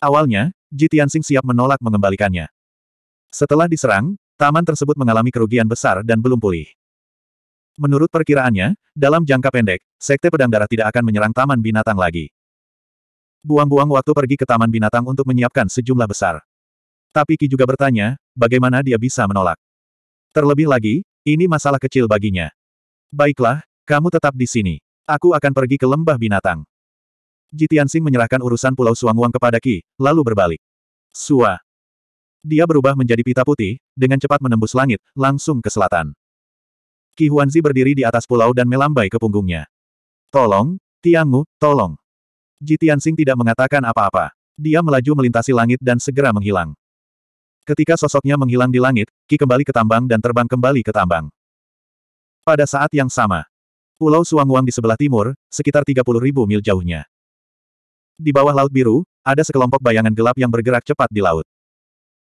Awalnya, Ji Tianxing siap menolak mengembalikannya. Setelah diserang, taman tersebut mengalami kerugian besar dan belum pulih. Menurut perkiraannya, dalam jangka pendek, Sekte Pedang Darah tidak akan menyerang Taman Binatang lagi. Buang-buang waktu pergi ke Taman Binatang untuk menyiapkan sejumlah besar. Tapi Ki juga bertanya, bagaimana dia bisa menolak? Terlebih lagi, ini masalah kecil baginya. Baiklah, kamu tetap di sini. Aku akan pergi ke lembah binatang. Ji Tianxing menyerahkan urusan Pulau Suangwang kepada Ki, lalu berbalik. Sua. Dia berubah menjadi pita putih, dengan cepat menembus langit, langsung ke selatan. Ki Huanzi berdiri di atas pulau dan melambai ke punggungnya. Tolong, Tiangmu, tolong. Ji Tianxing tidak mengatakan apa-apa. Dia melaju melintasi langit dan segera menghilang. Ketika sosoknya menghilang di langit, Ki kembali ke tambang dan terbang kembali ke tambang. Pada saat yang sama, Pulau Suangwang di sebelah timur, sekitar 30.000 mil jauhnya. Di bawah Laut Biru, ada sekelompok bayangan gelap yang bergerak cepat di laut.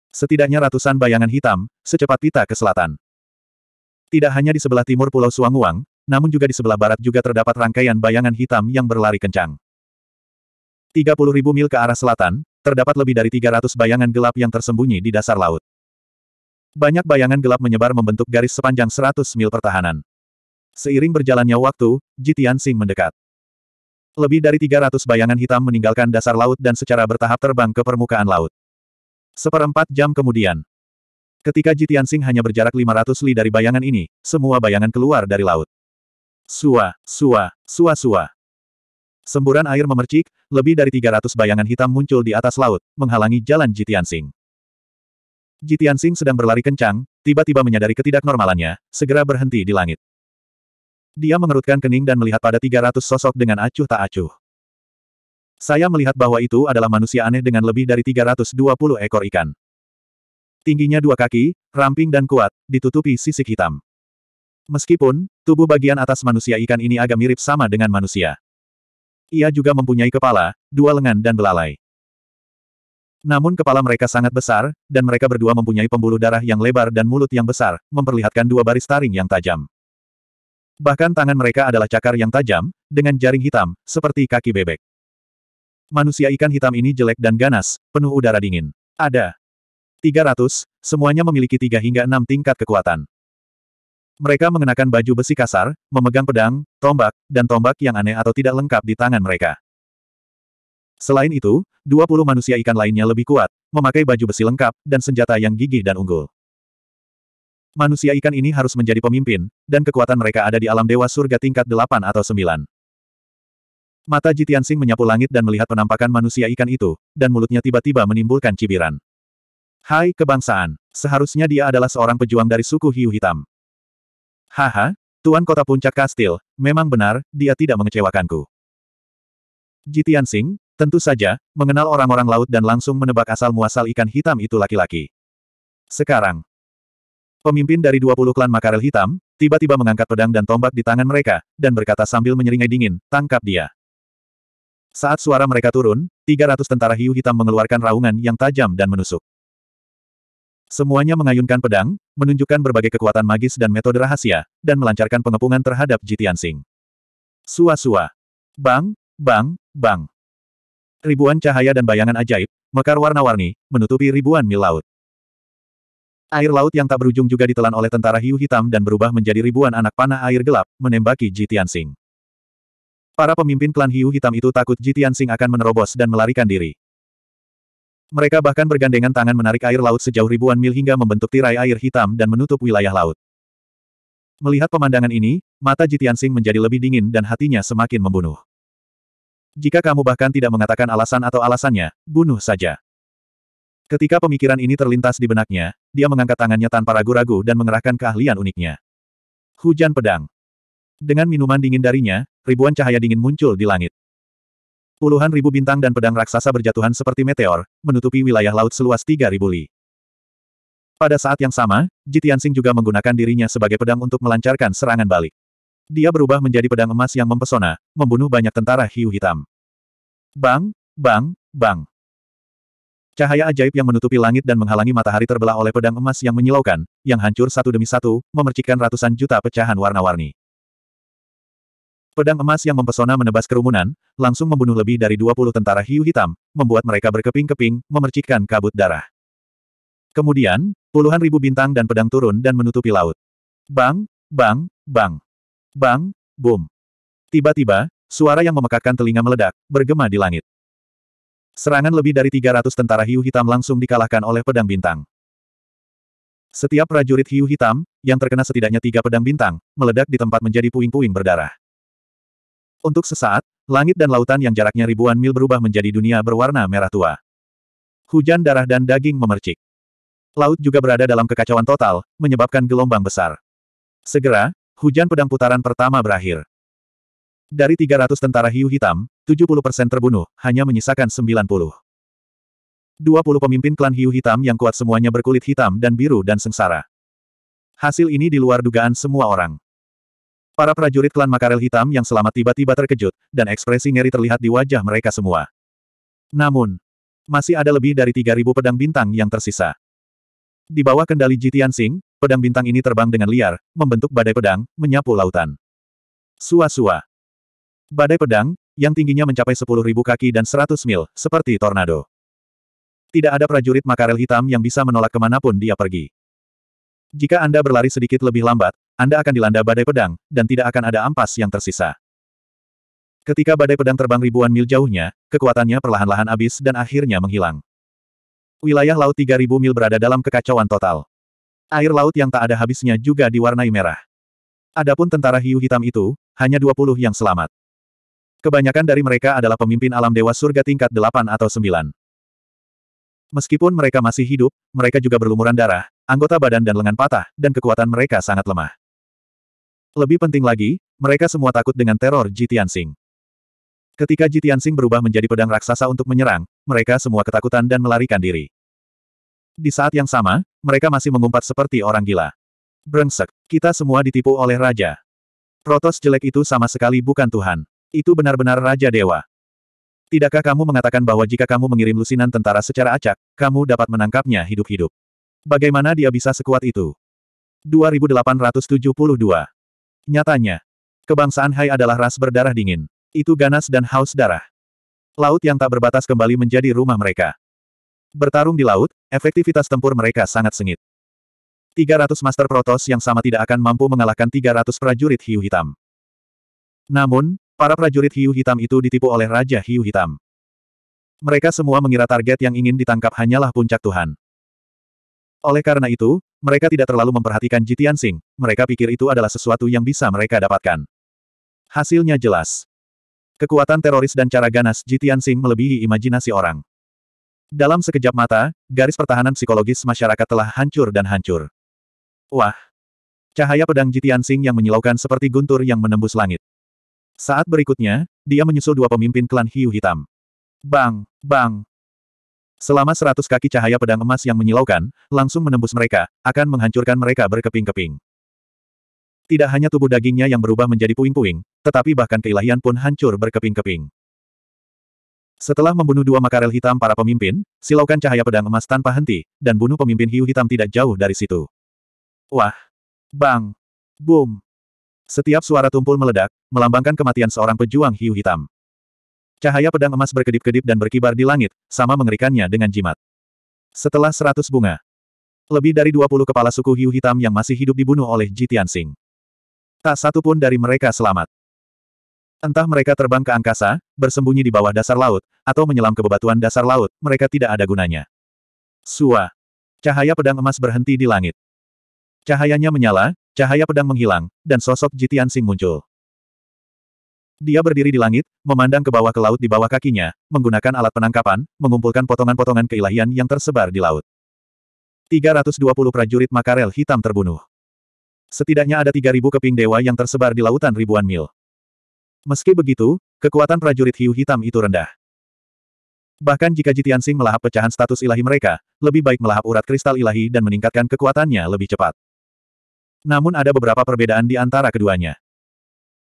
Setidaknya ratusan bayangan hitam, secepat pita ke selatan. Tidak hanya di sebelah timur Pulau Suanguang, namun juga di sebelah barat juga terdapat rangkaian bayangan hitam yang berlari kencang. 30.000 mil ke arah selatan, terdapat lebih dari 300 bayangan gelap yang tersembunyi di dasar laut. Banyak bayangan gelap menyebar membentuk garis sepanjang 100 mil pertahanan. Seiring berjalannya waktu, Jitian Singh mendekat. Lebih dari 300 bayangan hitam meninggalkan dasar laut dan secara bertahap terbang ke permukaan laut. Seperempat jam kemudian. Ketika Jitian Sing hanya berjarak 500 li dari bayangan ini, semua bayangan keluar dari laut. Sua, sua, sua sua. Semburan air memercik, lebih dari 300 bayangan hitam muncul di atas laut, menghalangi jalan Jitian Sing. Jitian Sing sedang berlari kencang, tiba-tiba menyadari ketidaknormalannya, segera berhenti di langit. Dia mengerutkan kening dan melihat pada 300 sosok dengan acuh tak acuh. Saya melihat bahwa itu adalah manusia aneh dengan lebih dari 320 ekor ikan. Tingginya dua kaki, ramping dan kuat, ditutupi sisik hitam. Meskipun, tubuh bagian atas manusia ikan ini agak mirip sama dengan manusia. Ia juga mempunyai kepala, dua lengan dan belalai. Namun kepala mereka sangat besar, dan mereka berdua mempunyai pembuluh darah yang lebar dan mulut yang besar, memperlihatkan dua baris taring yang tajam. Bahkan tangan mereka adalah cakar yang tajam, dengan jaring hitam, seperti kaki bebek. Manusia ikan hitam ini jelek dan ganas, penuh udara dingin. Ada 300, semuanya memiliki 3 hingga 6 tingkat kekuatan. Mereka mengenakan baju besi kasar, memegang pedang, tombak, dan tombak yang aneh atau tidak lengkap di tangan mereka. Selain itu, 20 manusia ikan lainnya lebih kuat, memakai baju besi lengkap, dan senjata yang gigih dan unggul. Manusia ikan ini harus menjadi pemimpin, dan kekuatan mereka ada di alam dewa surga tingkat delapan atau sembilan. Mata Jitian Sing menyapu langit dan melihat penampakan manusia ikan itu, dan mulutnya tiba-tiba menimbulkan cibiran. Hai kebangsaan, seharusnya dia adalah seorang pejuang dari suku hiu hitam. Haha, Tuan Kota Puncak Kastil, memang benar, dia tidak mengecewakanku. Jitian Sing, tentu saja, mengenal orang-orang laut dan langsung menebak asal-muasal ikan hitam itu laki-laki. Sekarang, Pemimpin dari 20 klan Makarel Hitam, tiba-tiba mengangkat pedang dan tombak di tangan mereka, dan berkata sambil menyeringai dingin, tangkap dia. Saat suara mereka turun, 300 tentara hiu hitam mengeluarkan raungan yang tajam dan menusuk. Semuanya mengayunkan pedang, menunjukkan berbagai kekuatan magis dan metode rahasia, dan melancarkan pengepungan terhadap Jitian Sing. Sua-sua. Bang, bang, bang. Ribuan cahaya dan bayangan ajaib, mekar warna-warni, menutupi ribuan mil laut. Air laut yang tak berujung juga ditelan oleh tentara hiu hitam dan berubah menjadi ribuan anak panah air gelap, menembaki Ji Tianxing. Para pemimpin klan hiu hitam itu takut Ji Tianxing akan menerobos dan melarikan diri. Mereka bahkan bergandengan tangan menarik air laut sejauh ribuan mil hingga membentuk tirai air hitam dan menutup wilayah laut. Melihat pemandangan ini, mata Jitiansing menjadi lebih dingin dan hatinya semakin membunuh. Jika kamu bahkan tidak mengatakan alasan atau alasannya, bunuh saja. Ketika pemikiran ini terlintas di benaknya, dia mengangkat tangannya tanpa ragu-ragu dan mengerahkan keahlian uniknya. Hujan pedang. Dengan minuman dingin darinya, ribuan cahaya dingin muncul di langit. Puluhan ribu bintang dan pedang raksasa berjatuhan seperti meteor, menutupi wilayah laut seluas 3.000 li. Pada saat yang sama, Jitiansing juga menggunakan dirinya sebagai pedang untuk melancarkan serangan balik. Dia berubah menjadi pedang emas yang mempesona, membunuh banyak tentara hiu hitam. Bang, bang, bang. Cahaya ajaib yang menutupi langit dan menghalangi matahari terbelah oleh pedang emas yang menyilaukan, yang hancur satu demi satu, memercikkan ratusan juta pecahan warna-warni. Pedang emas yang mempesona menebas kerumunan, langsung membunuh lebih dari 20 tentara hiu hitam, membuat mereka berkeping-keping, memercikkan kabut darah. Kemudian, puluhan ribu bintang dan pedang turun dan menutupi laut. Bang, bang, bang, bang, boom. Tiba-tiba, suara yang memekakkan telinga meledak, bergema di langit. Serangan lebih dari 300 tentara hiu hitam langsung dikalahkan oleh pedang bintang. Setiap prajurit hiu hitam, yang terkena setidaknya tiga pedang bintang, meledak di tempat menjadi puing-puing berdarah. Untuk sesaat, langit dan lautan yang jaraknya ribuan mil berubah menjadi dunia berwarna merah tua. Hujan darah dan daging memercik. Laut juga berada dalam kekacauan total, menyebabkan gelombang besar. Segera, hujan pedang putaran pertama berakhir. Dari 300 tentara hiu hitam, 70% terbunuh, hanya menyisakan 90. 20 pemimpin klan hiu hitam yang kuat semuanya berkulit hitam dan biru dan sengsara. Hasil ini di luar dugaan semua orang. Para prajurit klan Makarel hitam yang selamat tiba-tiba terkejut, dan ekspresi ngeri terlihat di wajah mereka semua. Namun, masih ada lebih dari 3.000 pedang bintang yang tersisa. Di bawah kendali Jitian Sing, pedang bintang ini terbang dengan liar, membentuk badai pedang, menyapu lautan. Sua-sua. Badai pedang, yang tingginya mencapai 10.000 kaki dan 100 mil, seperti tornado. Tidak ada prajurit makarel hitam yang bisa menolak kemanapun dia pergi. Jika Anda berlari sedikit lebih lambat, Anda akan dilanda badai pedang, dan tidak akan ada ampas yang tersisa. Ketika badai pedang terbang ribuan mil jauhnya, kekuatannya perlahan-lahan habis dan akhirnya menghilang. Wilayah laut 3.000 mil berada dalam kekacauan total. Air laut yang tak ada habisnya juga diwarnai merah. Adapun tentara hiu hitam itu, hanya 20 yang selamat. Kebanyakan dari mereka adalah pemimpin alam dewa surga tingkat 8 atau 9. Meskipun mereka masih hidup, mereka juga berlumuran darah, anggota badan dan lengan patah, dan kekuatan mereka sangat lemah. Lebih penting lagi, mereka semua takut dengan teror Jitian Sing. Ketika Jitian Sing berubah menjadi pedang raksasa untuk menyerang, mereka semua ketakutan dan melarikan diri. Di saat yang sama, mereka masih mengumpat seperti orang gila. Brengsek, kita semua ditipu oleh raja. Protos jelek itu sama sekali bukan Tuhan. Itu benar-benar Raja Dewa. Tidakkah kamu mengatakan bahwa jika kamu mengirim lusinan tentara secara acak, kamu dapat menangkapnya hidup-hidup? Bagaimana dia bisa sekuat itu? 2872. Nyatanya, kebangsaan Hai adalah ras berdarah dingin. Itu ganas dan haus darah. Laut yang tak berbatas kembali menjadi rumah mereka. Bertarung di laut, efektivitas tempur mereka sangat sengit. 300 Master Protos yang sama tidak akan mampu mengalahkan 300 prajurit hiu hitam. Namun, Para prajurit hiu hitam itu ditipu oleh Raja Hiu Hitam. Mereka semua mengira target yang ingin ditangkap hanyalah puncak Tuhan. Oleh karena itu, mereka tidak terlalu memperhatikan Jitian Sing, mereka pikir itu adalah sesuatu yang bisa mereka dapatkan. Hasilnya jelas. Kekuatan teroris dan cara ganas Jitian Sing melebihi imajinasi orang. Dalam sekejap mata, garis pertahanan psikologis masyarakat telah hancur dan hancur. Wah! Cahaya pedang Jitian Sing yang menyilaukan seperti guntur yang menembus langit. Saat berikutnya, dia menyusul dua pemimpin klan hiu hitam. Bang! Bang! Selama seratus kaki cahaya pedang emas yang menyilaukan, langsung menembus mereka, akan menghancurkan mereka berkeping-keping. Tidak hanya tubuh dagingnya yang berubah menjadi puing-puing, tetapi bahkan keilahian pun hancur berkeping-keping. Setelah membunuh dua makarel hitam para pemimpin, silaukan cahaya pedang emas tanpa henti, dan bunuh pemimpin hiu hitam tidak jauh dari situ. Wah! Bang! Boom! Setiap suara tumpul meledak, melambangkan kematian seorang pejuang hiu hitam. Cahaya pedang emas berkedip-kedip dan berkibar di langit, sama mengerikannya dengan jimat. Setelah seratus bunga, lebih dari dua puluh kepala suku hiu hitam yang masih hidup dibunuh oleh Ji Sing. Tak satu pun dari mereka selamat. Entah mereka terbang ke angkasa, bersembunyi di bawah dasar laut, atau menyelam ke bebatuan dasar laut, mereka tidak ada gunanya. Sua. Cahaya pedang emas berhenti di langit. Cahayanya menyala, Cahaya pedang menghilang, dan sosok Jitian Sing muncul. Dia berdiri di langit, memandang ke bawah ke laut di bawah kakinya, menggunakan alat penangkapan, mengumpulkan potongan-potongan keilahian yang tersebar di laut. 320 prajurit makarel hitam terbunuh. Setidaknya ada 3.000 keping dewa yang tersebar di lautan ribuan mil. Meski begitu, kekuatan prajurit hiu hitam itu rendah. Bahkan jika Jitian Sing melahap pecahan status ilahi mereka, lebih baik melahap urat kristal ilahi dan meningkatkan kekuatannya lebih cepat. Namun ada beberapa perbedaan di antara keduanya.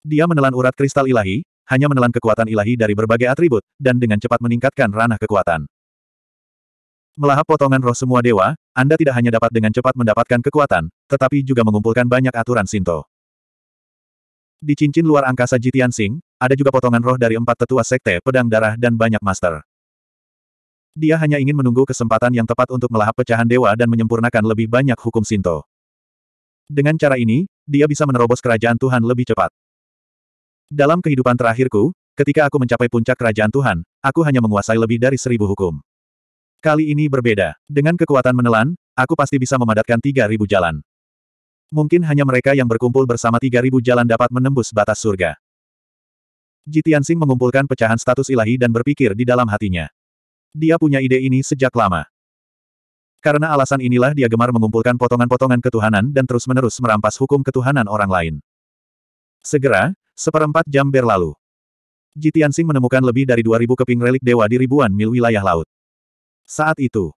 Dia menelan urat kristal ilahi, hanya menelan kekuatan ilahi dari berbagai atribut, dan dengan cepat meningkatkan ranah kekuatan. Melahap potongan roh semua dewa, Anda tidak hanya dapat dengan cepat mendapatkan kekuatan, tetapi juga mengumpulkan banyak aturan Sinto. Di cincin luar angkasa Jitian Sing, ada juga potongan roh dari empat tetua sekte pedang darah dan banyak master. Dia hanya ingin menunggu kesempatan yang tepat untuk melahap pecahan dewa dan menyempurnakan lebih banyak hukum Sinto. Dengan cara ini, dia bisa menerobos kerajaan Tuhan lebih cepat. Dalam kehidupan terakhirku, ketika aku mencapai puncak kerajaan Tuhan, aku hanya menguasai lebih dari seribu hukum. Kali ini berbeda. Dengan kekuatan menelan, aku pasti bisa memadatkan tiga ribu jalan. Mungkin hanya mereka yang berkumpul bersama tiga ribu jalan dapat menembus batas surga. Jitiansing mengumpulkan pecahan status ilahi dan berpikir di dalam hatinya. Dia punya ide ini sejak lama. Karena alasan inilah dia gemar mengumpulkan potongan-potongan ketuhanan dan terus-menerus merampas hukum ketuhanan orang lain. Segera, seperempat jam berlalu. Jitiansing menemukan lebih dari 2.000 keping relik dewa di ribuan mil wilayah laut. Saat itu,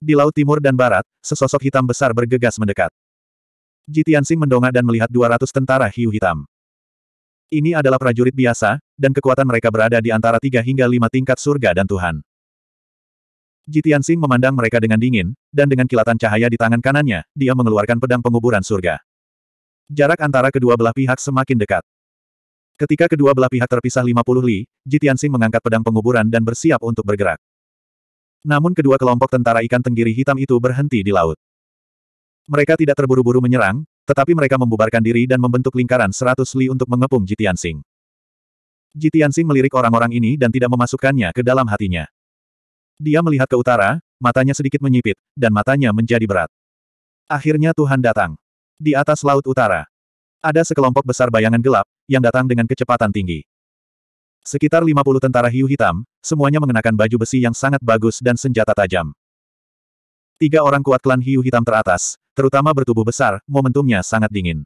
di laut timur dan barat, sesosok hitam besar bergegas mendekat. Jitiansing mendongak dan melihat 200 tentara hiu hitam. Ini adalah prajurit biasa, dan kekuatan mereka berada di antara 3 hingga 5 tingkat surga dan Tuhan. Jitian Xing memandang mereka dengan dingin, dan dengan kilatan cahaya di tangan kanannya, dia mengeluarkan pedang penguburan surga. Jarak antara kedua belah pihak semakin dekat. Ketika kedua belah pihak terpisah 50 li, Jitian Xing mengangkat pedang penguburan dan bersiap untuk bergerak. Namun kedua kelompok tentara ikan tenggiri hitam itu berhenti di laut. Mereka tidak terburu-buru menyerang, tetapi mereka membubarkan diri dan membentuk lingkaran 100 li untuk mengepung Jitian Xing. Jitian Xing melirik orang-orang ini dan tidak memasukkannya ke dalam hatinya. Dia melihat ke utara, matanya sedikit menyipit, dan matanya menjadi berat. Akhirnya Tuhan datang. Di atas laut utara. Ada sekelompok besar bayangan gelap, yang datang dengan kecepatan tinggi. Sekitar 50 tentara hiu hitam, semuanya mengenakan baju besi yang sangat bagus dan senjata tajam. Tiga orang kuat klan hiu hitam teratas, terutama bertubuh besar, momentumnya sangat dingin.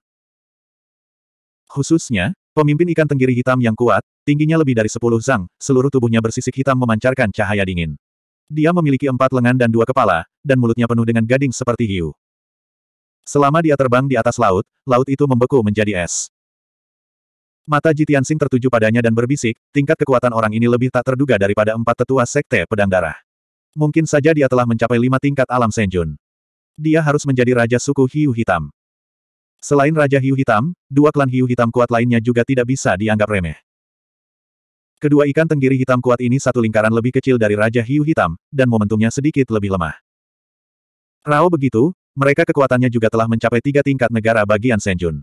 Khususnya, pemimpin ikan tenggiri hitam yang kuat, tingginya lebih dari 10 zang, seluruh tubuhnya bersisik hitam memancarkan cahaya dingin. Dia memiliki empat lengan dan dua kepala, dan mulutnya penuh dengan gading seperti hiu. Selama dia terbang di atas laut, laut itu membeku menjadi es. Mata Jitiansing tertuju padanya dan berbisik, tingkat kekuatan orang ini lebih tak terduga daripada empat tetua sekte pedang darah. Mungkin saja dia telah mencapai lima tingkat alam Senjun. Dia harus menjadi raja suku hiu hitam. Selain raja hiu hitam, dua klan hiu hitam kuat lainnya juga tidak bisa dianggap remeh. Kedua ikan tenggiri hitam kuat ini satu lingkaran lebih kecil dari Raja Hiu Hitam, dan momentumnya sedikit lebih lemah. Rao begitu, mereka kekuatannya juga telah mencapai tiga tingkat negara bagian Senjun.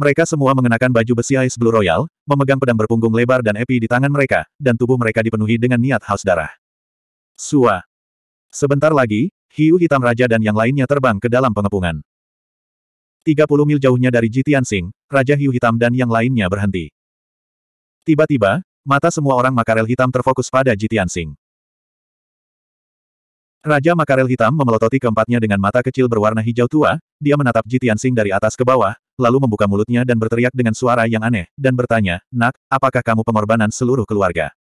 Mereka semua mengenakan baju besi Ice Blue Royal, memegang pedang berpunggung lebar dan epi di tangan mereka, dan tubuh mereka dipenuhi dengan niat haus darah. Sua. Sebentar lagi, hiu hitam raja dan yang lainnya terbang ke dalam pengepungan. 30 mil jauhnya dari Jitian Sing, Raja Hiu Hitam dan yang lainnya berhenti. Tiba-tiba, mata semua orang Makarel Hitam terfokus pada Jitian Sing. Raja Makarel Hitam memelototi keempatnya dengan mata kecil berwarna hijau tua, dia menatap Jitian Sing dari atas ke bawah, lalu membuka mulutnya dan berteriak dengan suara yang aneh, dan bertanya, Nak, apakah kamu pengorbanan seluruh keluarga?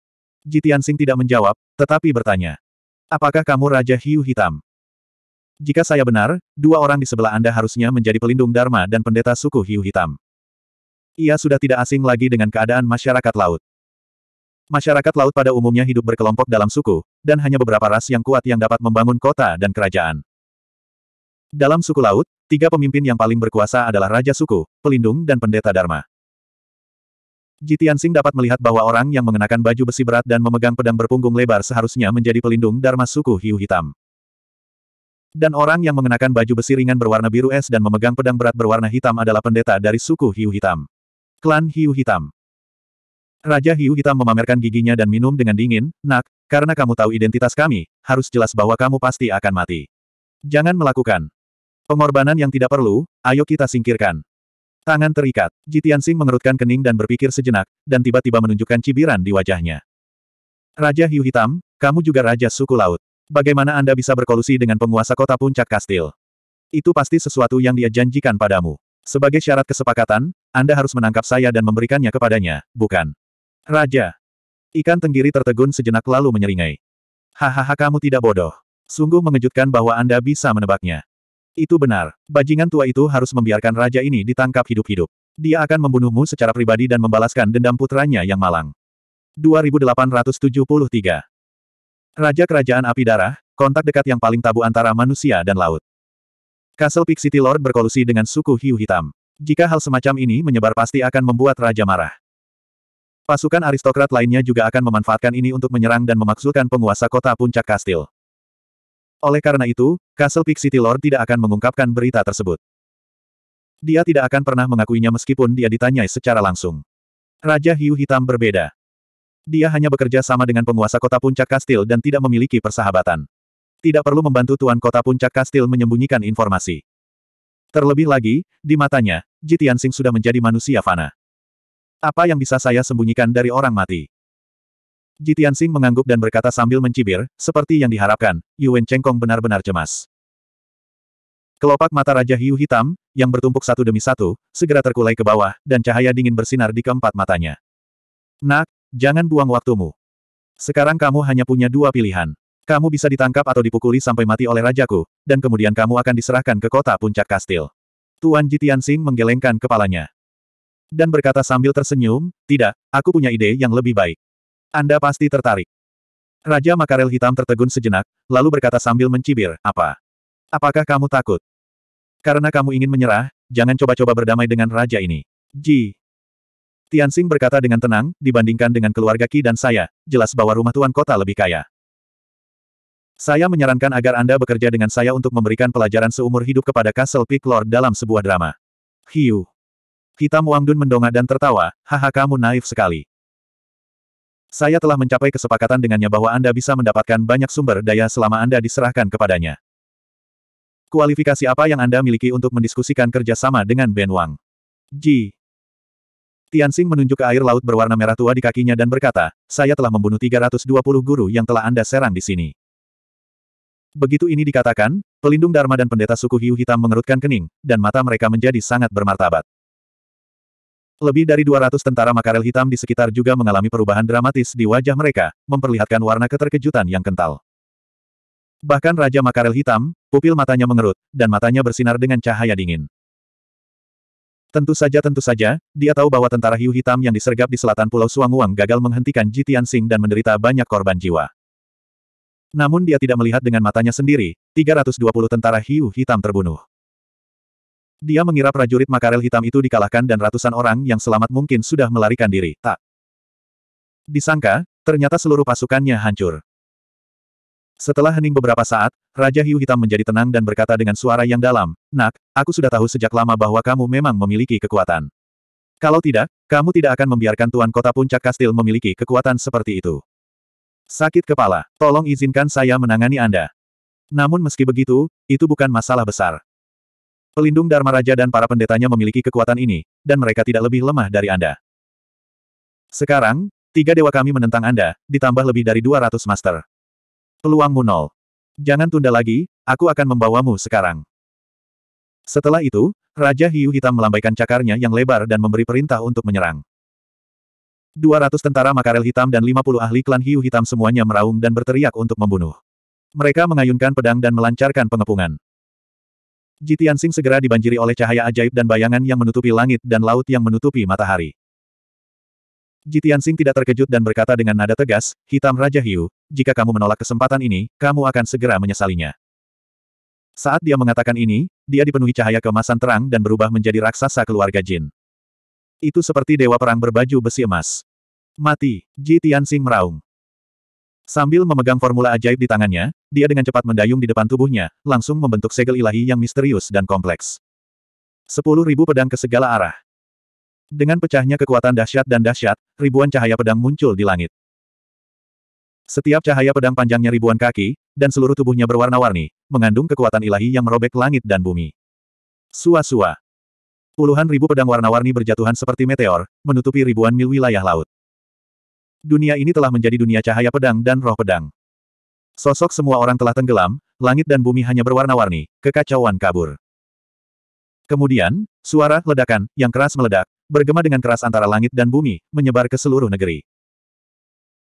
Jitian Sing tidak menjawab, tetapi bertanya, Apakah kamu Raja Hiu Hitam? Jika saya benar, dua orang di sebelah Anda harusnya menjadi pelindung Dharma dan pendeta suku Hiu Hitam. Ia sudah tidak asing lagi dengan keadaan masyarakat laut. Masyarakat laut pada umumnya hidup berkelompok dalam suku, dan hanya beberapa ras yang kuat yang dapat membangun kota dan kerajaan. Dalam suku laut, tiga pemimpin yang paling berkuasa adalah Raja Suku, Pelindung dan Pendeta Dharma. Jitiansing dapat melihat bahwa orang yang mengenakan baju besi berat dan memegang pedang berpunggung lebar seharusnya menjadi pelindung Dharma suku hiu hitam. Dan orang yang mengenakan baju besi ringan berwarna biru es dan memegang pedang berat berwarna hitam adalah pendeta dari suku hiu hitam. Klan Hiu Hitam Raja Hiu Hitam memamerkan giginya dan minum dengan dingin, nak, karena kamu tahu identitas kami, harus jelas bahwa kamu pasti akan mati. Jangan melakukan pengorbanan yang tidak perlu, ayo kita singkirkan. Tangan terikat, Jitian Sing mengerutkan kening dan berpikir sejenak, dan tiba-tiba menunjukkan cibiran di wajahnya. Raja Hiu Hitam, kamu juga Raja Suku Laut. Bagaimana Anda bisa berkolusi dengan penguasa kota puncak kastil? Itu pasti sesuatu yang dia janjikan padamu. Sebagai syarat kesepakatan, anda harus menangkap saya dan memberikannya kepadanya, bukan? Raja. Ikan tenggiri tertegun sejenak lalu menyeringai. Hahaha kamu tidak bodoh. Sungguh mengejutkan bahwa Anda bisa menebaknya. Itu benar, bajingan tua itu harus membiarkan raja ini ditangkap hidup-hidup. Dia akan membunuhmu secara pribadi dan membalaskan dendam putranya yang malang. 2873 Raja Kerajaan Api Darah, kontak dekat yang paling tabu antara manusia dan laut. Castle Peak City Lord berkolusi dengan suku hiu hitam. Jika hal semacam ini menyebar pasti akan membuat Raja marah. Pasukan aristokrat lainnya juga akan memanfaatkan ini untuk menyerang dan memaksulkan penguasa kota puncak kastil. Oleh karena itu, Castle Peak City Lord tidak akan mengungkapkan berita tersebut. Dia tidak akan pernah mengakuinya meskipun dia ditanyai secara langsung. Raja Hiu Hitam berbeda. Dia hanya bekerja sama dengan penguasa kota puncak kastil dan tidak memiliki persahabatan. Tidak perlu membantu tuan kota puncak kastil menyembunyikan informasi. Terlebih lagi, di matanya, Jitian Sing sudah menjadi manusia fana. Apa yang bisa saya sembunyikan dari orang mati? Jitian Sing mengangguk dan berkata sambil mencibir, seperti yang diharapkan, Yuan Chengkong benar-benar cemas. Kelopak mata Raja Hiu Hitam, yang bertumpuk satu demi satu, segera terkulai ke bawah, dan cahaya dingin bersinar di keempat matanya. Nak, jangan buang waktumu. Sekarang kamu hanya punya dua pilihan. Kamu bisa ditangkap atau dipukuli sampai mati oleh rajaku, dan kemudian kamu akan diserahkan ke kota puncak kastil. Tuan Sing menggelengkan kepalanya. Dan berkata sambil tersenyum, tidak, aku punya ide yang lebih baik. Anda pasti tertarik. Raja Makarel Hitam tertegun sejenak, lalu berkata sambil mencibir, apa? Apakah kamu takut? Karena kamu ingin menyerah, jangan coba-coba berdamai dengan raja ini. Ji. Tianxing berkata dengan tenang, dibandingkan dengan keluarga Ki dan saya, jelas bahwa rumah tuan kota lebih kaya. Saya menyarankan agar Anda bekerja dengan saya untuk memberikan pelajaran seumur hidup kepada Castle Peak Lord dalam sebuah drama. Hiu. Hitam Dun mendongak dan tertawa, haha kamu naif sekali. Saya telah mencapai kesepakatan dengannya bahwa Anda bisa mendapatkan banyak sumber daya selama Anda diserahkan kepadanya. Kualifikasi apa yang Anda miliki untuk mendiskusikan kerjasama dengan Ben Wang? Ji. Tianxing menunjuk ke air laut berwarna merah tua di kakinya dan berkata, saya telah membunuh 320 guru yang telah Anda serang di sini. Begitu ini dikatakan, pelindung Dharma dan pendeta suku hiu hitam mengerutkan kening, dan mata mereka menjadi sangat bermartabat. Lebih dari 200 tentara makarel hitam di sekitar juga mengalami perubahan dramatis di wajah mereka, memperlihatkan warna keterkejutan yang kental. Bahkan Raja Makarel Hitam, pupil matanya mengerut, dan matanya bersinar dengan cahaya dingin. Tentu saja tentu saja, dia tahu bahwa tentara hiu hitam yang disergap di selatan Pulau Suanguang gagal menghentikan Jitian Sing dan menderita banyak korban jiwa. Namun dia tidak melihat dengan matanya sendiri, 320 tentara hiu hitam terbunuh. Dia mengira prajurit makarel hitam itu dikalahkan dan ratusan orang yang selamat mungkin sudah melarikan diri. Tak. Disangka, ternyata seluruh pasukannya hancur. Setelah hening beberapa saat, Raja Hiu Hitam menjadi tenang dan berkata dengan suara yang dalam, Nak, aku sudah tahu sejak lama bahwa kamu memang memiliki kekuatan. Kalau tidak, kamu tidak akan membiarkan Tuan Kota Puncak Kastil memiliki kekuatan seperti itu. Sakit kepala, tolong izinkan saya menangani Anda. Namun meski begitu, itu bukan masalah besar. Pelindung Dharma Raja dan para pendetanya memiliki kekuatan ini, dan mereka tidak lebih lemah dari Anda. Sekarang, tiga dewa kami menentang Anda, ditambah lebih dari 200 master. Peluangmu nol. Jangan tunda lagi, aku akan membawamu sekarang. Setelah itu, Raja Hiu Hitam melambaikan cakarnya yang lebar dan memberi perintah untuk menyerang. 200 tentara Makarel Hitam dan 50 ahli klan Hiu Hitam semuanya meraung dan berteriak untuk membunuh. Mereka mengayunkan pedang dan melancarkan pengepungan. Jitian Sing segera dibanjiri oleh cahaya ajaib dan bayangan yang menutupi langit dan laut yang menutupi matahari. Jitian Sing tidak terkejut dan berkata dengan nada tegas, Hitam Raja Hiu, jika kamu menolak kesempatan ini, kamu akan segera menyesalinya. Saat dia mengatakan ini, dia dipenuhi cahaya kemasan terang dan berubah menjadi raksasa keluarga Jin. Itu seperti dewa perang berbaju besi emas. Mati, Ji Tianxing meraung. Sambil memegang formula ajaib di tangannya, dia dengan cepat mendayung di depan tubuhnya, langsung membentuk segel ilahi yang misterius dan kompleks. Sepuluh ribu pedang ke segala arah. Dengan pecahnya kekuatan dahsyat dan dahsyat, ribuan cahaya pedang muncul di langit. Setiap cahaya pedang panjangnya ribuan kaki, dan seluruh tubuhnya berwarna-warni, mengandung kekuatan ilahi yang merobek langit dan bumi. Sua-sua. Puluhan ribu pedang warna-warni berjatuhan seperti meteor, menutupi ribuan mil wilayah laut. Dunia ini telah menjadi dunia cahaya pedang dan roh pedang. Sosok semua orang telah tenggelam, langit dan bumi hanya berwarna-warni, kekacauan kabur. Kemudian, suara ledakan yang keras meledak, bergema dengan keras antara langit dan bumi, menyebar ke seluruh negeri.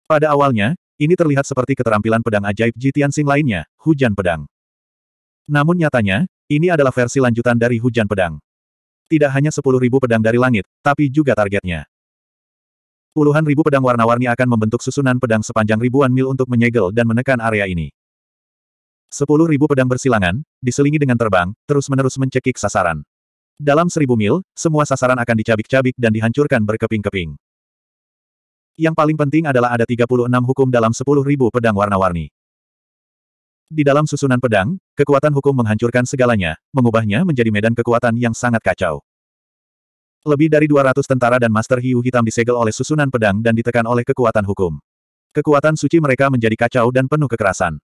Pada awalnya, ini terlihat seperti keterampilan pedang ajaib jitian sing lainnya, hujan pedang. Namun nyatanya, ini adalah versi lanjutan dari hujan pedang tidak hanya sepuluh ribu pedang dari langit, tapi juga targetnya. Puluhan ribu pedang warna-warni akan membentuk susunan pedang sepanjang ribuan mil untuk menyegel dan menekan area ini. Sepuluh ribu pedang bersilangan, diselingi dengan terbang, terus-menerus mencekik sasaran. Dalam seribu mil, semua sasaran akan dicabik-cabik dan dihancurkan berkeping-keping. Yang paling penting adalah ada 36 hukum dalam sepuluh ribu pedang warna-warni. Di dalam susunan pedang, kekuatan hukum menghancurkan segalanya, mengubahnya menjadi medan kekuatan yang sangat kacau. Lebih dari 200 tentara dan Master Hiu Hitam disegel oleh susunan pedang dan ditekan oleh kekuatan hukum. Kekuatan suci mereka menjadi kacau dan penuh kekerasan.